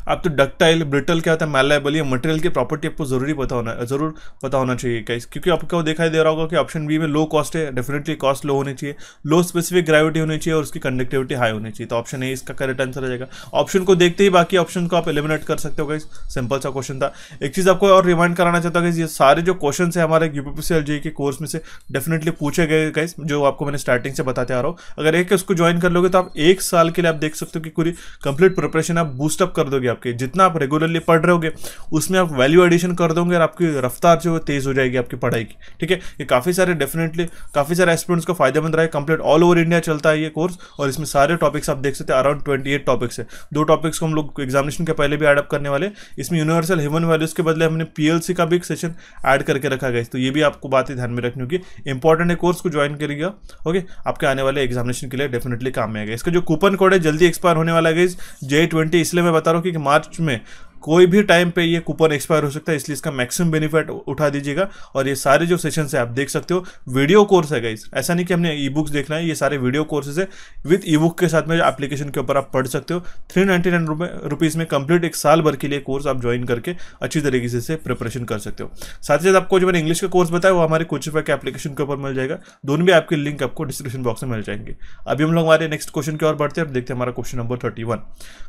आप तो डक्टाइल ब्रिटल क्या होता है मैलाबल या मटेरियल की प्रॉपर्टी आपको जरूरी पता होना जरूर पता होना चाहिए क्या क्योंकि आपको दिखाई दे रहा होगा कि ऑप्शन बी में लो कॉस्ट है डेफिनेटली कॉस्ट लो होनी चाहिए लो स्पेसिफिक ग्रेविटी होनी चाहिए और उसकी कंडक्टिविटी हाई होनी चाहिए तो ऑप्शन ए इसका करेक्ट आंसर आ जाएगा ऑप्शन को देखते ही बाकी ऑप्शन को आप एलिमिनेट कर सकते हो गाइज सिंपल सा क्वेश्चन था एक चीज़ आपको और रिमाइंड कराना चाहता हूँ ये सारे जो क्वेश्चन है हमारे यूपीपीसीएल के कोर्स में से डेफिनेटली पूछे गए गाइज जो आपको मैंने स्टार्टिंग से बताते आ रहा हूँ अगर एक उसको ज्वाइन कर लोगे तो आप एक साल के लिए आप देख सकते हो कि पूरी कंप्लीट प्रिपरेशन आप बूस्टअप कर दोगे आपके जितना आप रेगुलरली पढ़ रहे होगे उसमें आप वैल्यू एडिशन कर दोगे और आपकी रफ्तार जो है तेज़ हो जाएगी आपकी पढ़ाई की ठीक है ये काफ़ी सारे डेफिनेटली काफ़ी सारे स्टूडेंट्स को फायदेमंद रहा है कंप्लीट ऑल ओवर इंडिया चलता है ये कोर्स और इसमें सारे टॉपिक्स आप देख सकते हैं अराउंड ट्वेंटी टॉपिक्स है दो टॉपिक्स को हम लोग एग्जामिनेशन के पहले भी एडअप करने वाले इसमें यूनिवर्सल ह्यूमन वैल्यूज़ के बदले हमने पी का भी एक सेशन ऐड करके रखा गया तो ये भी आपको बात ध्यान में रखनी होगी इंपॉर्टेंट है कोर्स को ज्वाइन करिएगा ओके आपके आने वाले एग्जामिनेशन के लिए डेफिनेटली काम में आएगा इसका जो कूपन कोड है जल्दी एक्सपायर होने वाला है जे ट्वेंटी इसलिए मैं बता रहा हूँ कि मार्च में कोई भी टाइम पे ये कूपन एक्सपायर हो सकता है इसलिए इसका मैक्सिमम बेनिफिट उठा दीजिएगा और ये सारे जो सेशन है आप देख सकते हो वीडियो कोर्स है गाइस ऐसा नहीं कि हमने ई बुक्स देखना है ये सारे वीडियो कोर्सेज है विद ई बुक के साथ में एप्लीकेशन के ऊपर आप पढ़ सकते हो थ्री नाइन्टी नाइन रुपीज़ में कंप्लीट एक साल भर के लिए कोर्स आप ज्वाइन करके अच्छी तरीके से, इसे प्रिपरेशन कर सकते हो साथ ही साथ आपको जो मैंने इंग्लिश का कोर्स बताया वो हमारे रुपए के एप्लीकेशन के ऊपर मिल जाएगा दोनों भी आपके लिंक आपको डिस्क्रिप्शन बॉक्स में मिल जाएंगे अभी हम लोग हमारे नेक्स्ट क्वेश्चन की ओर बढ़ते हैं देखते हैं हमारा क्वेश्चन नंबर थर्टी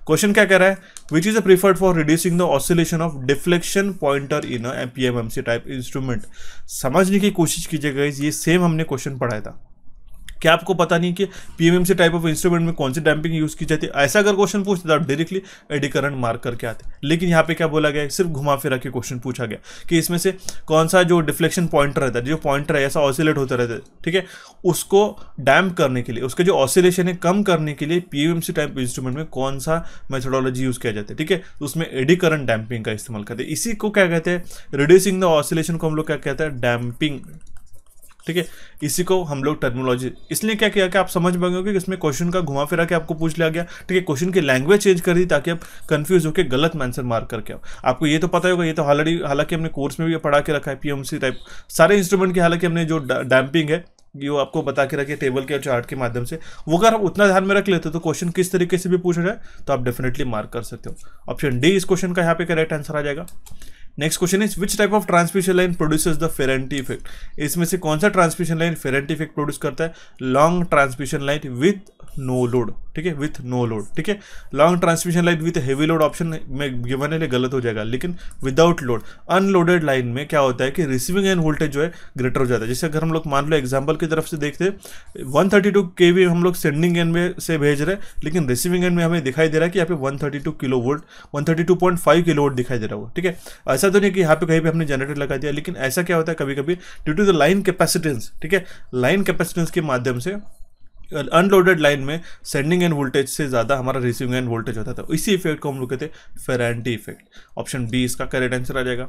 क्वेश्चन क्या कह रहा है which is a preferred for reduce inducing the oscillation of deflection pointer in a P type instrument समझने की कोशिश कीजिए गई ये सेम हमने क्वेश्चन पढ़ाया था क्या आपको पता नहीं कि पीएमएमसी टाइप ऑफ इंस्ट्रूमेंट में कौन सी डैम्पिंग यूज़ की जाती है ऐसा अगर क्वेश्चन पूछते तो आप डायरेक्टली एडिकरण मार्क करके आते लेकिन यहाँ पे क्या बोला गया सिर्फ घुमा फिरा के क्वेश्चन पूछा गया कि इसमें से कौन सा जो डिफ्लेक्शन पॉइंट रहता है जो पॉइंट है ऐसा ऑसिलेट होता रहता है ठीक है उसको डैम्प करने के लिए उसके जो ऑसिलेशन है कम करने के लिए पीएमएमसी टाइप इंस्ट्रूमेंट में कौन सा मेथोडोलॉजी यूज़ किया जाता है ठीक है उसमें एडिकरण डैम्पिंग का इस्तेमाल करते हैं इसी को क्या कहते हैं रिड्यूसिंग द ऑसिलेशन को हम लोग क्या कहते हैं डैम्पिंग ठीक है इसी को हम लोग टर्मोलॉजी इसलिए क्या किया कि आप समझ पाएंगे कि इसमें क्वेश्चन का घुमा फिरा के आपको पूछ लिया गया ठीक है क्वेश्चन की लैंग्वेज चेंज कर दी ताकि आप कंफ्यूज होकर गलत आंसर मार्क करके आओ आपको ये तो पता होगा ये तो हालांकि हालांकि हमने कोर्स में भी पढ़ा के रखा है पीएमसी टाइप सारे इंस्ट्रूमेंट की हालांकि हमने जो डैम्पिंग है ये आपको बता के रखिए टेबल के और चार्ट के माध्यम से वो अगर आप उतना ध्यान में रख लेते हो तो क्वेश्चन किस तरीके से भी पूछा जाए तो आप डेफिनेटली मार्क कर सकते हो ऑप्शन डी इस क्वेश्चन का यहाँ पे करेक्ट आंसर आ जाएगा next question is which type of transmission line produces the Ferranti effect इसमें से कौन सा transmission line Ferranti effect produce करता है long transmission line with no load ठीक है विथ नो लोड ठीक है long transmission line with heavy load option में गिवन है गलत हो जाएगा लेकिन विदाउट लोड अनलोडेड लाइन में क्या होता है कि रिसीविंग एंड वोल्टेज जो है ग्रेटर हो जाता है जैसे अगर हम लोग मान लो एग्जाम्पल की तरफ से देखते हैं one thirty two K V हम लोग सेंडिंग एंड में से भेज रहे हैं लेकिन रिसीविंग एंड में हमें दिखाई दे रहा है कि यहाँ पे one thirty two kilo volt one thirty two point five kilo volt दिखाई दे रहा हो ठीक है ऐसा तो नहीं कि यहाँ पे कहीं पर हमने जनरेटर लगा दिया लेकिन ऐसा क्या होता है कभी कभी due to the line capacitance ठीक है लाइन कैपेसिटेंस के माध्यम से अनलोडेड लाइन में सेंडिंग एंड वोल्टेज से ज़्यादा हमारा रिसीविंग एंड वोल्टेज होता था तो इसी इफेक्ट को हम लोग कहते हैं फेरेंटी इफेक्ट ऑप्शन बी इसका करेक्ट आंसर आ जाएगा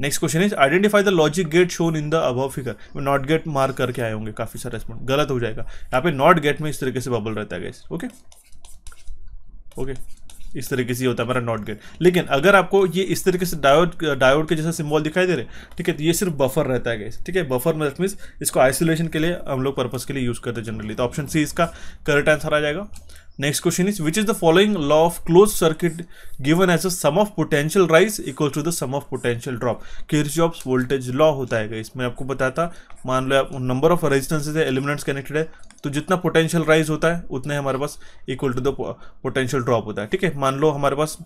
next question is identify the logic gate shown in the above figure not gate mark करके आए होंगे काफ़ी सारे रेस्पॉन्ड गलत हो जाएगा यहाँ पे नॉट गेट में इस तरीके से बबल रहता है गैस ओके ओके इस तरीके से होता है हमारा नॉट गेट लेकिन अगर आपको ये इस तरीके से डायोड डायोड के जैसा सिंबल दिखाई दे रहे ठीक है तो ये सिर्फ बफर रहता है गैस ठीक है बफर दैट मीन्स इसको आइसोलेशन के लिए हम लोग पर्पज़ के लिए यूज़ करते हैं जनरली तो ऑप्शन सी इसका करेक्ट आंसर आ जाएगा next question is which is the following law of close circuit given as a sum of potential rise equal to the sum of potential drop Kirchhoff's voltage law होता है इसमें आपको बताया था मान लो आप नंबर ऑफ रेजिस्टेंसेज है एलिमेंट्स कनेक्टेड है तो जितना पोटेंशियल राइज होता है उतना हमारे पास equal to the potential drop होता है ठीक है मान लो हमारे पास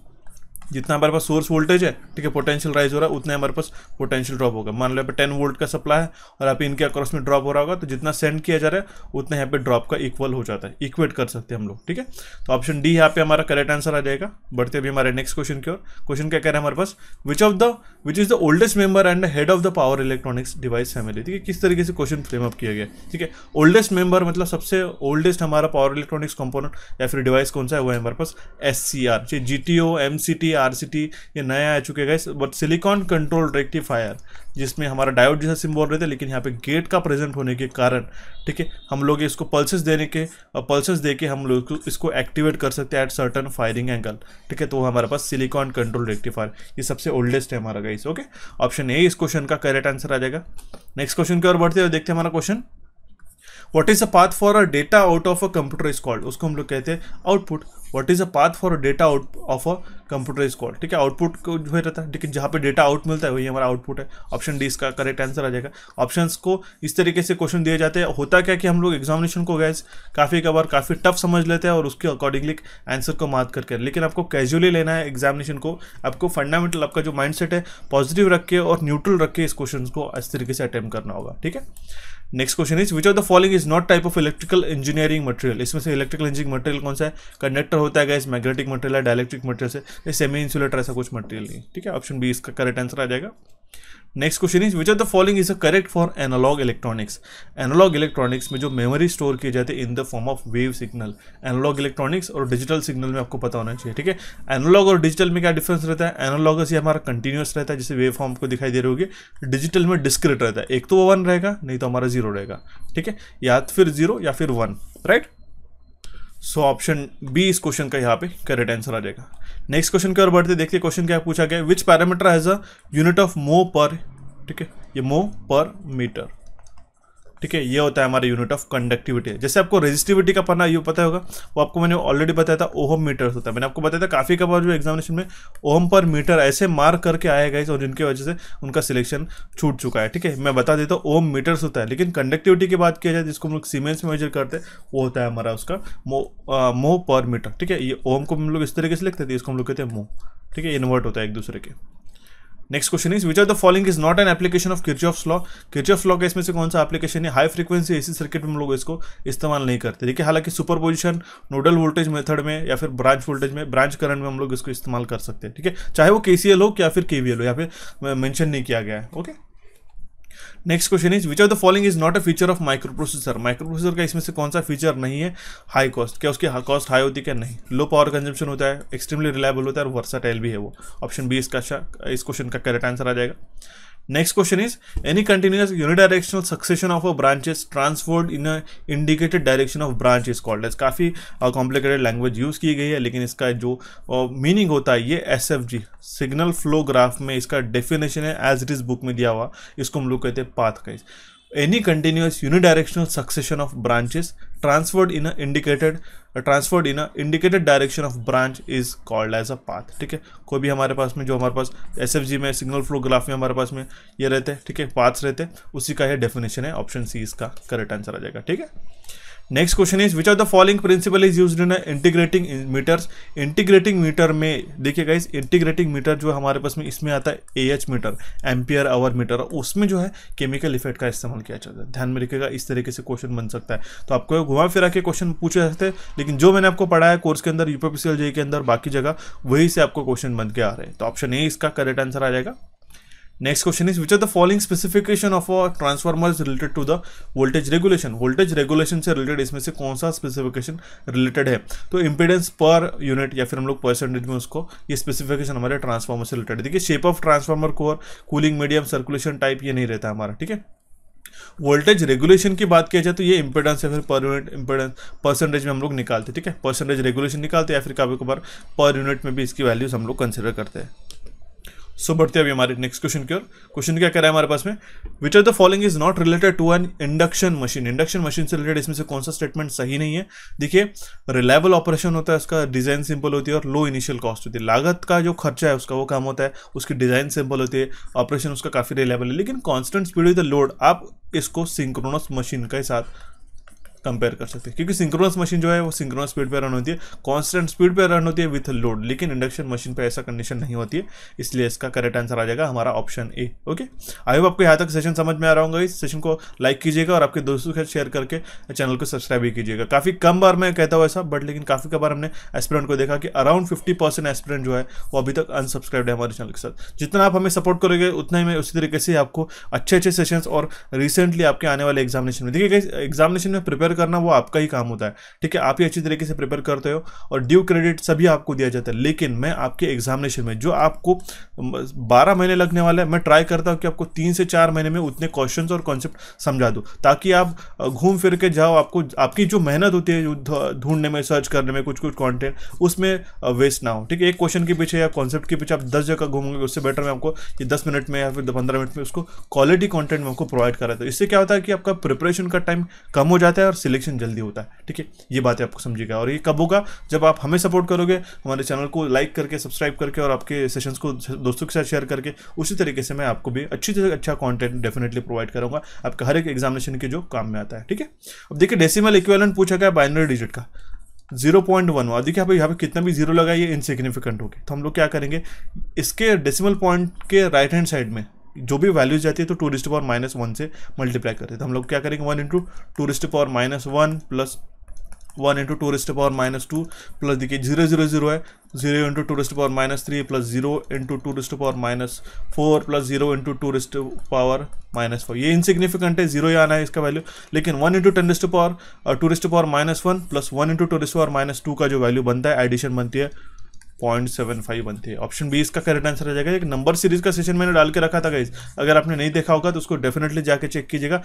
जितना हमारे पास सोर्स वोल्टेज है ठीक है पोटेंशियल राइज हो रहा है उतना हमारे पास पोटेंशियल ड्रॉप होगा मान लो यहाँ पे टेन वोल्ट का सप्लाई है और आप इनके अक्रॉस में ड्रॉप हो रहा होगा तो जितना सेंड किया जा रहा है उतना यहाँ पे ड्रॉप का इक्वल हो जाता है इक्वेट कर सकते हैं हम लोग ठीक है तो ऑप्शन डी यहाँ पे हमारा करेक्ट आंसर आ जाएगा बढ़ते अभी हमारे नेक्स्ट क्वेश्चन की ओर क्वेश्चन क्या कह रहे हैं हमारे पास which of the which is the oldest member and head of the power electronics device family ठीक है किस तरीके से क्वेश्चन फ्रेम अप किया गया ठीक है ओल्डेस्ट मेंबर मतलब सबसे ओल्डेस्ट हमारा पावर इलेक्ट्रॉनिक्स कंपोनेंट या फिर डिवाइस कौन सा है वो है हमारे पास S C R G T O M C T R ये नया आ चुके गए बट सिलिकॉन कंट्रोल रेक्टिफायर जिसमें हमारा डायोड जैसा सिम्बॉल रहता है लेकिन यहाँ पे गेट का प्रेजेंट होने के कारण ठीक है हम लोग इसको पल्सेस देने के और पल्सेस दे के हम लोग इसको एक्टिवेट कर सकते हैं एट सर्टन फायरिंग एंगल ठीक है तो हमारे पास सिलिकॉन कंट्रोल रेक्टिफायर ये सबसे ओल्डेस्ट है हमारा गाइस ओके ऑप्शन ए इस क्वेश्चन का करेक्ट आंसर आ जाएगा नेक्स्ट क्वेश्चन की ओर बढ़ते हैं देखते हैं हमारा question what is a path for a data out of a computer is called उसको हम लोग कहते हैं output what is a path for data out of a computer is call ठीक है आउटपुट को जो है रहता है ठीक है जहाँ पे डेटा आउट मिलता है वही हमारा आउटपुट है ऑप्शन डी इसका करेक्ट आंसर आ जाएगा ऑप्शन को इस तरीके से क्वेश्चन दिए जाते हैं होता क्या कि हम लोग एग्जामिनेशन को गैस काफ़ी कबार काफ़ी टफ समझ लेते हैं और उसके अकॉर्डिंगली आंसर को मार्क करके लेकिन आपको कैजुअली लेना है एग्जामिनेशन को आपको फंडामेंटल आपका जो माइंड है पॉजिटिव रख के और न्यूट्रल रख के इस क्वेश्चन को इस तरीके से अटैम्प्ट करना होगा ठीक है next question is which of the following is not type of electrical engineering material इसमें से इलेक्ट्रिकल इंजीनियरिंग मटेरियल कौन सा है कंडक्टर होता है गैस मैग्नेटिक मटेरियल है डायलेक्ट्रिक मटेरियल से सेमी इंसुलेटर ऐसा कुछ मटेरियल नहीं ठीक है ऑप्शन बी इसका करेक्ट आंसर आ जाएगा next question is which are the following is a correct for analog electronics analog electronics में जो मेमोरी स्टोर किए जाते हैं in the form of wave signal analog electronics और डिजिटल सिग्नल में आपको पता होना चाहिए ठीक है एनालॉग और डिजिटल में क्या डिफरेंस रहता है एनालॉगस ये हमारा कंटिन्यूस रहता है जैसे वेव फॉर्म को दिखाई दे रही होगी डिजिटल में डिस्क्रिट रहता है एक तो वो वन रहेगा नहीं तो हमारा जीरो रहेगा ठीक है या फिर जीरो या फिर one right so option B इस क्वेश्चन का यहाँ पे करेक्ट आंसर आ जाएगा नेक्स्ट क्वेश्चन की ओर बढ़ते देखिए क्वेश्चन क्या पूछा गया which parameter has a unit of mho पर ठीक है ये मो पर मीटर ठीक है ये होता है हमारा यूनिट ऑफ कंडक्टिविटी जैसे आपको रेजिस्टिविटी का पढ़ना ये पता होगा वो आपको मैंने ऑलरेडी बताया था ओहम मीटर होता है मैंने आपको बताया था काफ़ी का बार जो एग्जामिनेशन में ओहम पर मीटर ऐसे मार्क करके आएगा इस और जिनकी वजह से उनका सिलेक्शन छूट चुका है ठीक है मैं बता देता हूँ ओम मीटर्स होता है लेकिन कंडक्टिविटी की बात किया जाए जिसको हम लोग सीमेंट्स में मेजर करते हैं वो होता है हमारा उसका मो मो पर मीटर ठीक है ये ओम को हम लोग इस तरीके से लिखते थे इसको हम लोग कहते हैं मो ठीक है इन्वर्ट होता है एक दूसरे के next question is which are the falling is not an application of Kirchhoff law of law का इसमें से कौन सा एप्लीकेशन है हाई फ्रीक्वेंसी एसी सर्किट में हम लोग इसको इस्तेमाल नहीं करते देखिए हालांकि super position nodal voltage method में या फिर ब्रांच वोल्टेज में ब्रांच करंट में हम लोग इसको इस्तेमाल कर सकते हैं ठीक है चाहे वो के हो या फिर के हो या फिर मैंशन नहीं किया गया है okay next question is which of the following is not a feature of microprocessor microprocessor का इसमें से कौन सा फीचर नहीं है हाई कॉस्ट क्या उसकी कॉस्ट हाई होती है क्या नहीं लो पावर कंजम्पशन होता है एक्सट्रीमली रिलायबल होता है और टाइल भी है वो ऑप्शन बी इसका अच्छा, इस क्वेश्चन का करेक्ट आंसर आ जाएगा Next question is any continuous unidirectional succession of a branches transferred in a indicated direction of branch is called as काफ़ी कॉम्प्लिकेटेड लैंग्वेज यूज़ की गई है लेकिन इसका जो मीनिंग uh, होता है ये S F G signal flow graph में इसका डेफिनेशन है एज इट इज़ बुक में दिया हुआ इसको हम लोग कहते हैं पाथ काइज any continuous unidirectional succession of branches transferred in a indicated transferred in indicated direction of branch is called as a path ठीक है कोई भी हमारे पास में जो हमारे पास एस एफ जी में सिग्नल फ्लो ग्राफ में हमारे पास में ये रहते हैं ठीक है पाथ्स रहते हैं उसी का यह डेफिनेशन है ऑप्शन सी इसका करेक्ट आंसर आ जाएगा ठीक है next question is which are the following principle is use in integrating meters integrating meter में देखिए गाइस इंटीग्रेटिंग मीटर जो हमारे पास में इसमें आता है A H meter ampere hour meter उसमें जो है केमिकल इफेक्ट का इस्तेमाल किया जाता है ध्यान में रखिएगा इस तरीके से क्वेश्चन बन सकता है तो आपको घुमा फिरा के क्वेश्चन पूछे जाते हैं लेकिन जो मैंने आपको पढ़ाया कोर्स के अंदर यूपीपीसीएल जे के अंदर बाकी जगह वही से आपको क्वेश्चन बन के आ रहे हैं तो ऑप्शन ए इसका करेक्ट आंसर आ जाएगा next question is which are the following specification of are transformer related to the voltage regulation voltage regulation से रिलेटेड इसमें से कौन सा स्पेसिफिकेशन रिलेटेड है तो इम्पिडेंस पर यूनिट या फिर हम लोग परसेंटेज में उसको ये स्पेसिफिकेशन हमारे ट्रांसफार्मर से रिलेटेड देखिए shape of transformer core cooling medium circulation type ये नहीं रहता हमारा ठीक है वोल्टेज रेगुलेशन की बात किया जाए तो ये इंपेडेंस या फिर पर यूनिट इंपेडेंस परसेंटेज में हम लोग निकालते ठीक है परसेंटेज रेगुलेशन निकालते या फिर कभी कभार पर यूनिट में भी इसकी वैल्यूज हम लोग कंसिडर करते हैं सो बढ़ते अभी हमारे नेक्स्ट क्वेश्चन की ओर क्वेश्चन क्या कह रहा है हमारे पास में which are the following is not related to an induction machine induction machine से रिलेटेड इसमें से कौन सा स्टेटमेंट सही नहीं है देखिए रिलायबल ऑपरेशन होता है उसका डिजाइन सिंपल होती है और लो इनिशियल कॉस्ट होती है लागत का जो खर्चा है उसका वो कम होता है उसकी डिजाइन सिंपल होती है ऑपरेशन उसका काफ़ी रिलायबल है लेकिन constant speed with the load आप इसको सिंक्रोनस मशीन के साथ कंपेयर कर सकते हैं क्योंकि सिंक्रोनस मशीन जो है वो सिंक्रोनस स्पीड पे रन होती है कांस्टेंट स्पीड पे रन होती है विथ लोड लेकिन इंडक्शन मशीन पे ऐसा कंडीशन नहीं होती है इसलिए इसका करेक्ट आंसर आ जाएगा हमारा option A okay I hope आपको यहाँ तक सेशन समझ में आ रहा होगा इस सेशन को लाइक कीजिएगा और आपके दोस्तों के साथ शेयर करके चैनल को सब्सक्राइब भी कीजिएगा काफ़ी कम बार मैं कहता हूँ ऐसा बट लेकिन काफ़ी कम बार हमने एस्पिरेंट को देखा कि अराउंड फिफ्टी परसेंट जो है वो अभी तक अनसब्सक्राइब है हमारे चैनल के साथ जितना आप हमें सपोर्ट करोगे उतना ही मैं उसी तरीके से आपको अच्छे अच्छे सेशन और रिसेंटली आपके आने वाले एग्जामिनेशन में देखिए एग्जामिनेशन में प्रिपेयर प्रिपेयर करना वो आपका ही काम होता है ठीक है आप ही अच्छी तरीके से प्रिपेयर करते हो और ड्यू क्रेडिट सभी आपको दिया जाता है लेकिन मैं आपके एग्जामिनेशन में जो आपको बारह महीने लगने वाला है मैं ट्राई करता हूँ कि आपको तीन से चार महीने में उतने क्वेश्चन और कॉन्सेप्ट समझा दूँ ताकि आप घूम फिर के जाओ आपको आपकी जो मेहनत होती है ढूंढने में सर्च करने में कुछ कुछ कॉन्टेंट उसमें वेस्ट ना हो ठीक है एक क्वेश्चन के पीछे या कॉन्सेप्ट के पीछे आप दस जगह घूमोगे उससे बेटर मैं आपको ये दस मिनट में या फिर पंद्रह मिनट में उसको क्वालिटी कॉन्टेंट में आपको प्रोवाइड कराता हूँ इससे क्या होता है कि आपका प्रिपरेशन का टाइम कम हो जाता है और सिलेक्शन जल्दी होता है ठीक है ये बातें आपको समझेगा और ये कब होगा जब आप हमें सपोर्ट करोगे हमारे चैनल को लाइक करके सब्सक्राइब करके और आपके सेशंस को दोस्तों के साथ शेयर करके उसी तरीके से मैं आपको भी अच्छी से अच्छा कॉन्टेंट डेफिनेटली प्रोवाइड करूँगा आपका हर एक एग्जामिनेशन के जो काम में आता है ठीक है अब देखिए डेसिमल इक्वेलेंट पूछा गया बाइनरी डिजिट का जीरो पॉइंट वन हुआ देखिए आप यहाँ पे कितना भी जीरो लगा ये इनसिग्निफिकेंट होगी तो हम लोग क्या करेंगे इसके डेसिमल पॉइंट के राइट हैंड साइड में जो भी वैल्यूज जाती है तो two raised power minus one से मल्टीप्लाई करते तो हम लोग क्या करेंगे one into two raised power minus one plus one into two raised power minus two plus देखिए जीरो जीरो जीरो है zero into two raised power minus three plus zero into two raised power minus four plus zero into two raised power minus four ये insignificant है zero ही आना है इसका value लेकिन one into ten raised power two raised power minus one plus one into two raised power minus two का जो value बनता है एडिशन बनती है पॉइंट सेवन फाइव वन थे ऑप्शन बी इसका करेक्ट आंसर आ जाएगा एक नंबर सीरीज का सेशन मैंने डाल के रखा था गाइज अगर आपने नहीं देखा होगा तो उसको डेफिनेटली जाके चेक कीजिएगा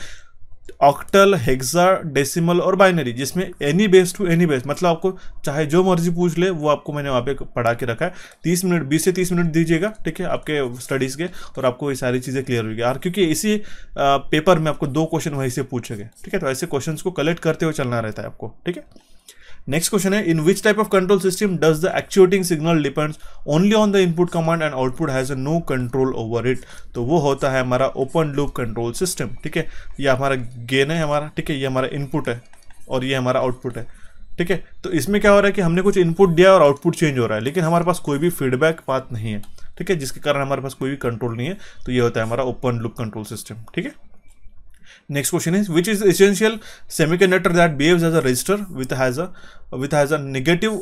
ऑक्टल हेक्सा डेसिमल और बाइनरी जिसमें any base to any base मतलब आपको चाहे जो मर्जी पूछ ले वो आपको मैंने वहाँ पे पढ़ा के रखा है तीस मिनट बीस से तीस मिनट दीजिएगा ठीक है आपके स्टडीज़ के और आपको ये सारी चीज़ें क्लियर होगी और क्योंकि इसी पेपर में आपको दो क्वेश्चन वहीं से पूछेंगे ठीक है तो ऐसे क्वेश्चन को कलेक्ट करते हुए चलना रहता है आपको ठीक है नेक्स्ट क्वेश्चन है in which type of control system does the actuating signal depends only on the input command and output has no control over it तो वो होता है हमारा ओपन लूप कंट्रोल सिस्टम ठीक है ये हमारा गेन है हमारा ठीक है ये हमारा इनपुट है और ये हमारा आउटपुट है ठीक है तो इसमें क्या हो रहा है कि हमने कुछ इनपुट दिया और आउटपुट चेंज हो रहा है लेकिन हमारे पास कोई भी फीडबैक पाथ नहीं है ठीक है जिसके कारण हमारे पास कोई भी कंट्रोल नहीं है तो ये होता है हमारा ओपन लुक कंट्रोल सिस्टम ठीक है next question is which is essential semiconductor that behaves as a resistor with has a with has a negative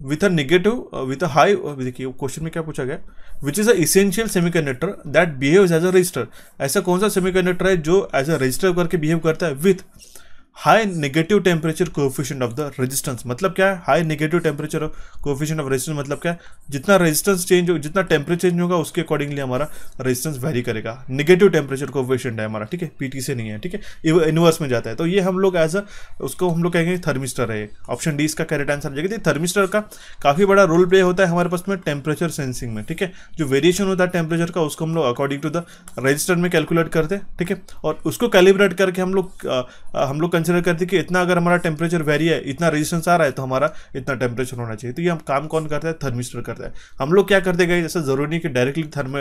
with a negative uh, with a high देखिए क्वेश्चन में क्या पूछा गया which is a essential semi conductor that behaves as a register ऐसा कौन सा semi conductor है जो एज अ रजिस्टर करके बिहेव करता है with high negative temperature coefficient of the resistance मतलब क्या है high negative temperature coefficient of resistance मतलब क्या है जितना रेजिस्टेंस चेंज हो जितना टेम्परेचर चेंज होगा उसके अकॉर्डिंगली हमारा रेजिस्टेंस वेरी करेगा नेगेटिव टेम्परेचर कोफिशियंट है हमारा ठीक है पीटी से नहीं है ठीक है इनवर्स में जाता है तो ये हम लोग एज अ उसको हम लोग कहेंगे थर्मिस्टर है ऑप्शन डी इसका करेक्ट आंसर जाएगा थर्मिस्टर का काफ़ी बड़ा रोल प्ले होता है हमारे पास में टेम्परेचर सेंसिंग में ठीक है जो वेरिएशन होता है टेम्परेचर का उसको हम लोग अकॉर्डिंग टू द रजिस्टर में कैलकुलेट करते हैं ठीक है और उसको कैलिब्रेट करके हम लोग हम लोग कंसिडर करते कि इतना अगर हमारा टेम्परेचर वेरी है इतना रेजिस्टेंस आ रहा है तो हमारा इतना टेम्परेचर होना चाहिए तो ये हम काम कौन करता है थर्मिस्टर करता है हम लोग क्या करते गए जैसे ज़रूरी नहीं कि डायरेक्टली थर्म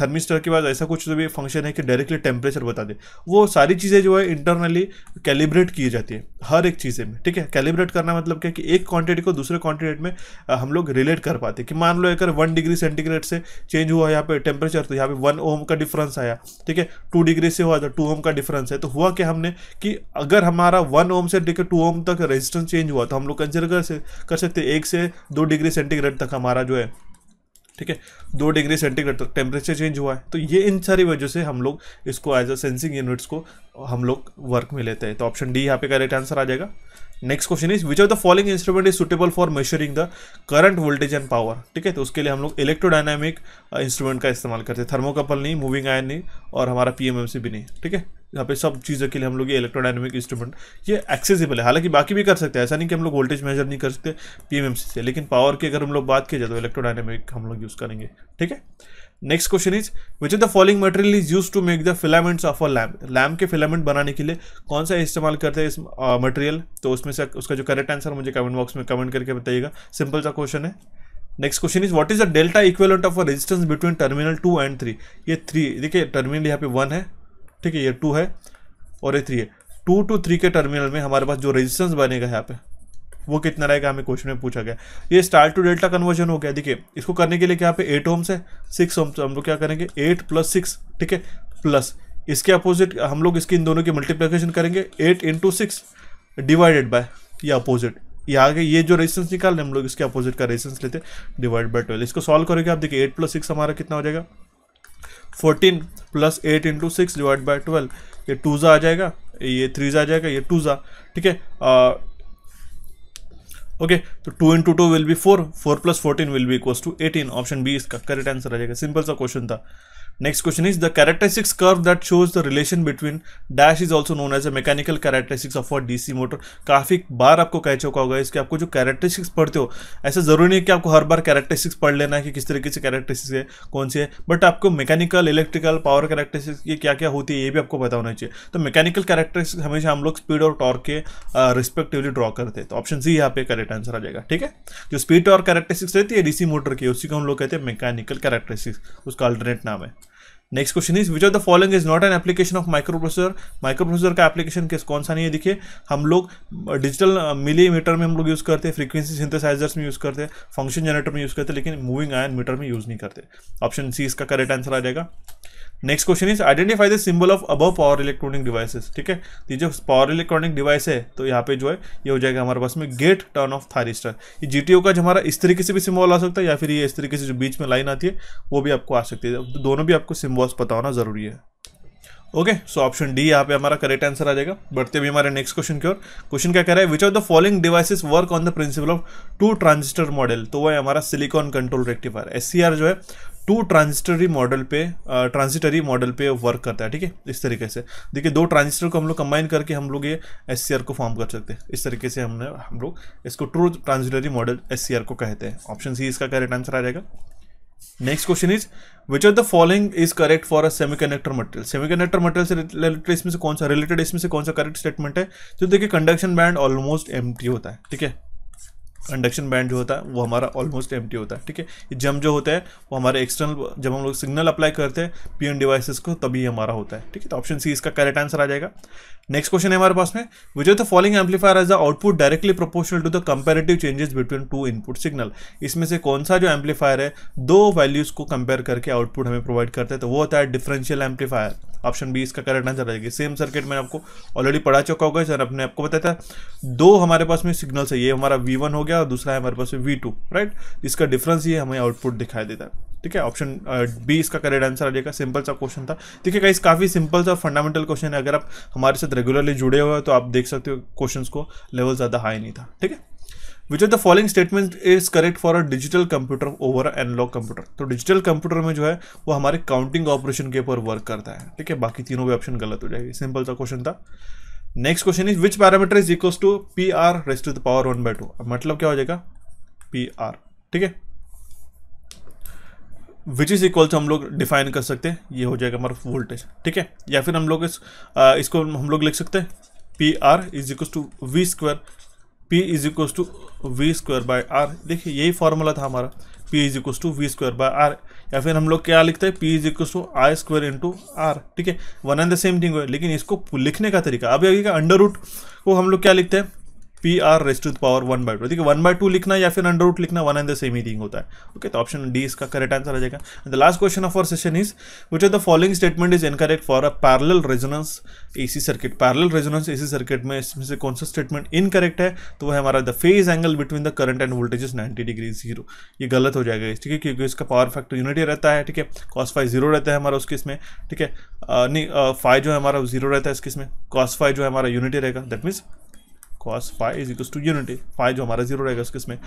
थर्मिस्टर के बाद ऐसा कुछ तो भी फंक्शन है कि डायरेक्टली टेम्परेचर बता दे वो सारी चीज़ें जो है इंटरनली कैलिब्रेट की जाती है हर एक चीज़ें में ठीक है कैलिब्रेट करना मतलब क्या कि एक क्वांटिटी को दूसरे क्वांटिटी में हम लोग रिलेट कर पाते कि मान लो अगर वन डिग्री सेंटीग्रेड से चेंज हुआ यहाँ पे टेम्परेचर तो यहाँ पे वन ओम का डिफरेंस आया ठीक है टू डिग्री से हुआ था टू ओम का डिफरेंस है तो हुआ क्या हमने कि अगर अगर हमारा वन ओम से लेकर टू ओम तक रेजिस्टेंस चेंज हुआ तो हम लोग कंसिडर कर, कर सकते एक से दो डिग्री सेंटीग्रेड तक हमारा जो है ठीक है दो डिग्री सेंटीग्रेड तक टेम्परेचर चेंज हुआ है तो ये इन सारी वजह से हम लोग इसको एज अ सेंसिंग यूनिट्स को हम लोग वर्क में लेते हैं तो ऑप्शन डी यहाँ पे करेक्ट आंसर आ जाएगा next question is which of the following instrument is suitable for measuring the current voltage and power ठीक है तो उसके लिए हम लोग इलेक्ट्रोडाइनामिक इंस्ट्रूमेंट uh, का इस्तेमाल करते हैं थर्मोकपल नहीं मूविंग आयन नहीं और हमारा पीएमएमसी भी नहीं ठीक है यहाँ पे सब चीज़ों के लिए हम लोग ये इलेक्ट्रोडाइनमिक इंस्ट्रूमेंट ये एक्सेसिबल है हालांकि बाकी भी कर सकते हैं ऐसा नहीं कि हम लोग वोल्टेज मेजर नहीं कर सकते पीएमएमसी से लेकिन पावर की अगर हम लोग बात की जाए तो इलेक्ट्रोडाइनमिक हम लोग यूज़ करेंगे ठीक है next question is which is the following material is use to make the filaments of a lamp lamp के फिलामेंट बनाने के लिए कौन सा इस्तेमाल करते हैं इस मटेरियल uh, तो उसमें से उसका जो करेक्ट आंसर मुझे कमेंट बॉक्स में कमेंट करके बताइएगा सिंपल सा क्वेश्चन है next question is what is the delta equivalent of a resistance between terminal two and three ये थ्री देखिए टर्मिनल यहाँ पे वन है ठीक है ये टू है और ये थ्री है टू टू थ्री के टर्मिनल में हमारे पास जो रेजिस्टेंस बनेगा यहाँ पे वो कितना रहेगा हमें क्वेश्चन में पूछा गया ये स्टार टू डेल्टा कन्वर्जन हो गया देखिए इसको करने के लिए क्या पे एट ओम्स है सिक्स ओम्स तो हम लोग क्या करेंगे एट प्लस सिक्स ठीक है प्लस इसके अपोजिट हम लोग इसके इन दोनों की मल्टीप्लिकेशन करेंगे eight into six divided by ये अपोजिट ये आगे ये जो रेजिस्टेंस निकाल रहे हम लोग इसके अपोजिट का रेजिस्टेंस लेते हैं डिवाइड बाय ट्वेल्व इसको सॉल्व करोगे आप देखिए एट प्लस सिक्स हमारा कितना हो जाएगा fourteen plus eight into six divide by twelve ये टू ज़ा आ जाएगा ये थ्री ज़ा आ जाएगा ये टू ज़ा ठीक है ओके तो two into two will be four four plus fourteen will be equal to eighteen option B इसका करेक्ट आंसर आ जाएगा सिंपल सा क्वेश्चन था Next question is the characteristics curve that shows the relation between dash is also known as a mechanical characteristics of a DC motor. काफ़ी बार आपको कह चुका होगा इसके आपको जो कैरेक्टरिस्टिक्स पढ़ते हो ऐसा ज़रूरी नहीं कि आपको हर बार कैरेक्टरिस्टिक्स पढ़ लेना है कि किस तरीके से कैरेक्टरिस्टिक्स है कौन सी है बट आपको मैकेनिकल इलेक्ट्रिकल पावर कैरेक्टरिस्टिक्स की क्या क्या होती है ये भी आपको पता होना चाहिए तो मैकेनिकल कैरेक्टरिस्टिक्स हमेशा हम लोग स्पीड और टॉर्क के रिस्पेक्टिवली ड्रॉ करते हैं तो ऑप्शन सी यहाँ पे करेक्ट आंसर आ जाएगा ठीक है जो स्पीड और कैरेक्टरिस्टिक्स रहती है डीसी मोटर की उसी को हम लोग कहते हैं मैकेनिकल कैरेक्टरिस्टिक्स उसका अल्टरनेट नाम है next question is which of the following is not an application of microprocessor microprocessor का एप्लीकेशन किस कौन सा नहीं है देखिए हम लोग डिजिटल मिलीमीटर में हम लोग यूज़ करते हैं फ्रीक्वेंसी सिंथेसाइजर्स में यूज़ करते हैं फंक्शन जनरेटर में यूज़ करते हैं लेकिन मूविंग आयन मीटर में यूज़ नहीं करते ऑप्शन सी इसका करेक्ट आंसर आ जाएगा next question is identify the symbol of above power electronic devices ठीक है तो जो पावर इलेक्ट्रॉनिक डिवाइस है तो यहाँ पे जो है ये हो जाएगा हमारे पास में गेट टर्न ऑफ थारिस्टर ये जीटीओ का जो हमारा इस तरीके से भी सिंबल आ सकता है या फिर ये इस तरीके से जो बीच में लाइन आती है वो भी आपको आ सकती है तो दोनों भी आपको सिम्बॉल्स पता होना जरूरी है ओके सो ऑप्शन डी यहाँ पे हमारा करेक्ट आंसर आ जाएगा बढ़ते भी हमारे नेक्स्ट क्वेश्चन की ओर क्वेश्चन क्या कह रहा है which of the following devices work on the principle of two transistor model तो वह हमारा सिलिकॉन कंट्रोल रेक्टिफायर एस जो है टू ट्रांजिस्टरी मॉडल पे ट्रांजिटरी uh, मॉडल पे वर्क करता है ठीक है इस तरीके से देखिए दो ट्रांजिस्टर को हम लोग कंबाइन करके हम लोग ये एस को फॉर्म कर सकते हैं इस तरीके से हमने हम लोग इसको ट्रू ट्रांजिटरी मॉडल एस को कहते हैं ऑप्शन सी इसका करेक्ट आंसर आ जाएगा next question is which of the following is correct for a semiconductor material semiconductor material से रिलेटेड इसमें से कौन सा रिलेटेड इसमें से कौन सा करेक्ट स्टेटमेंट है तो देखिए कंडक्शन बैंड ऑलमोस्ट एम होता है ठीक है कंडक्शन बैंड जो होता है वो हमारा ऑलमोस्ट एम होता है ठीक है जम जो होता है वो हमारे एक्सटर्नल जब हम लोग सिग्नल अप्लाई करते हैं पी एन डिवाइसेस को तभी हमारा होता है ठीक है तो ऑप्शन सी इसका करेक्ट आंसर आ जाएगा नेक्स्ट क्वेश्चन है हमारे पास में which of the following amplifier as the output directly proportional to the comparative changes between two input signal इसमें से कौन सा जो एम्पलीफायर है दो वैल्यूज को कंपेयर करके आउटपुट हमें प्रोवाइड करते हैं तो वो होता है डिफरेंशियल एम्पलीफायर ऑप्शन बी इसका करेक्ट आंसर रहेगा सेम सर्किट मैंने आपको ऑलरेडी पढ़ा चुका होगा सर अपने आपको बताया था दो हमारे पास में सिग्नल है ये हमारा वी हो गया और दूसरा है हमारे पास वी राइट इसका डिफरेंस ये हमें आउटपुट दिखाई देता है ठीक है ऑप्शन बी इसका करेक्ट आंसर आ जाएगा सिंपल सा क्वेश्चन था ठीक है इस काफ़ी सिंपल सा फंडामेंटल क्वेश्चन है अगर आप हमारे साथ रेगुलरली जुड़े हुए तो आप देख सकते हो क्वेश्चन को लेवल ज़्यादा हाई नहीं था ठीक है which of the following statement is correct for a digital computer over analog computer तो डिजिटल कंप्यूटर में जो है वो हमारे काउंटिंग ऑपरेशन के ऊपर वर्क करता है ठीक है बाकी तीनों भी ऑप्शन गलत हो जाएगी सिंपल सा क्वेश्चन था next question is which parameter is equals to P R raised to the power one by two मतलब क्या हो जाएगा पी आर ठीक है विच इज़ इक्वल टू हम लोग डिफाइन कर सकते हैं ये हो जाएगा हमारा वोल्टेज ठीक है या फिर हम लोग इस आ, इसको हम लोग लिख सकते हैं P R is equal to V square P is equal to V square by R देखिए यही फॉर्मूला था हमारा P is equal to V square by R या फिर हम लोग क्या लिखते हैं P is equal to I square into R ठीक है one and the same thing हुआ लेकिन इसको लिखने का तरीका अभी अभी का अंडर रूट को हम लोग क्या लिखते हैं P R raise to the power one by two देखिए वन बाय टू लिखना या फिर अंडर रूट लिखना वन एंड द सेम ही थिंग होता है ओके तो ऑप्शन डी इसका करेक्ट आंसर आ जाएगा the last question of our session is which are the following statement is incorrect for a parallel resonance AC circuit parallel resonance AC circuit में इसमें से कौन सा स्टेटमेंट इनकरेक्ट है तो वह हमारा the phase angle between the current and voltage is ninety degree zero ये गलत हो जाएगा ठीक है क्योंकि इसका पावर फैक्टर यूनिटी रहता है ठीक है कॉस फाइव जीरो रहता है हमारा उसके इसमें ठीक है नहीं फाइव जो है हमारा जीरो रहता है इसके इसमें कॉस फाइव जो है हमारा यूनिटी रहेगा that means cos five is equal to unity five जो हमारा जीरो रहेगा उसके इसमें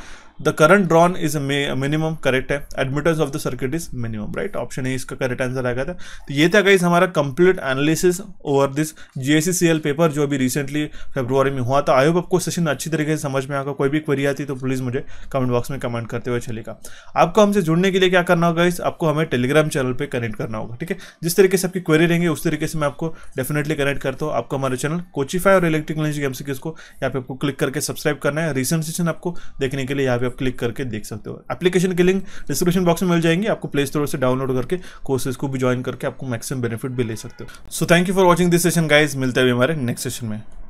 the current drawn is minimum correct है admittance of the circuit is minimum right option A इसका करेक्ट आंसर आएगा था तो ये था गाइज हमारा complete analysis over this G paper जो अभी रिसेंटली फेब्रुवरी में हुआ था आई होप आपको सेशन अच्छी तरीके से समझ में आएगा कोई भी क्वेरी आती तो प्लीज़ मुझे कमेंट बॉक्स में कमेंट करते हुए चलेगा आपको हमसे जुड़ने के लिए क्या करना होगा इस आपको हमें टेलीग्राम चैनल पर कनेक्ट करना होगा ठीक है जिस तरीके से आपकी क्वेरी रहेंगे उस तरीके से मैं आपको डेफिनेटली कनेक्ट करता हूँ आपको हमारे चैनल कोचीफाई और इलेक्ट्रिकल गेम्स एमसीक्यूज को यहाँ पे आपको क्लिक करके सब्सक्राइब करना है रिसेंट सेशन आपको देखने के लिए यहाँ पे आप क्लिक करके देख सकते हो एप्लीकेशन की लिंक डिस्क्रिप्शन बॉक्स में मिल जाएंगी आपको प्ले स्टोर से डाउनलोड करके कोर्सेज को भी ज्वाइन करके आपको मैक्सिमम बेनिफिट भी ले सकते हो so thank you for watching this session guys मिलते हैं हमारे नेक्स्ट सेशन में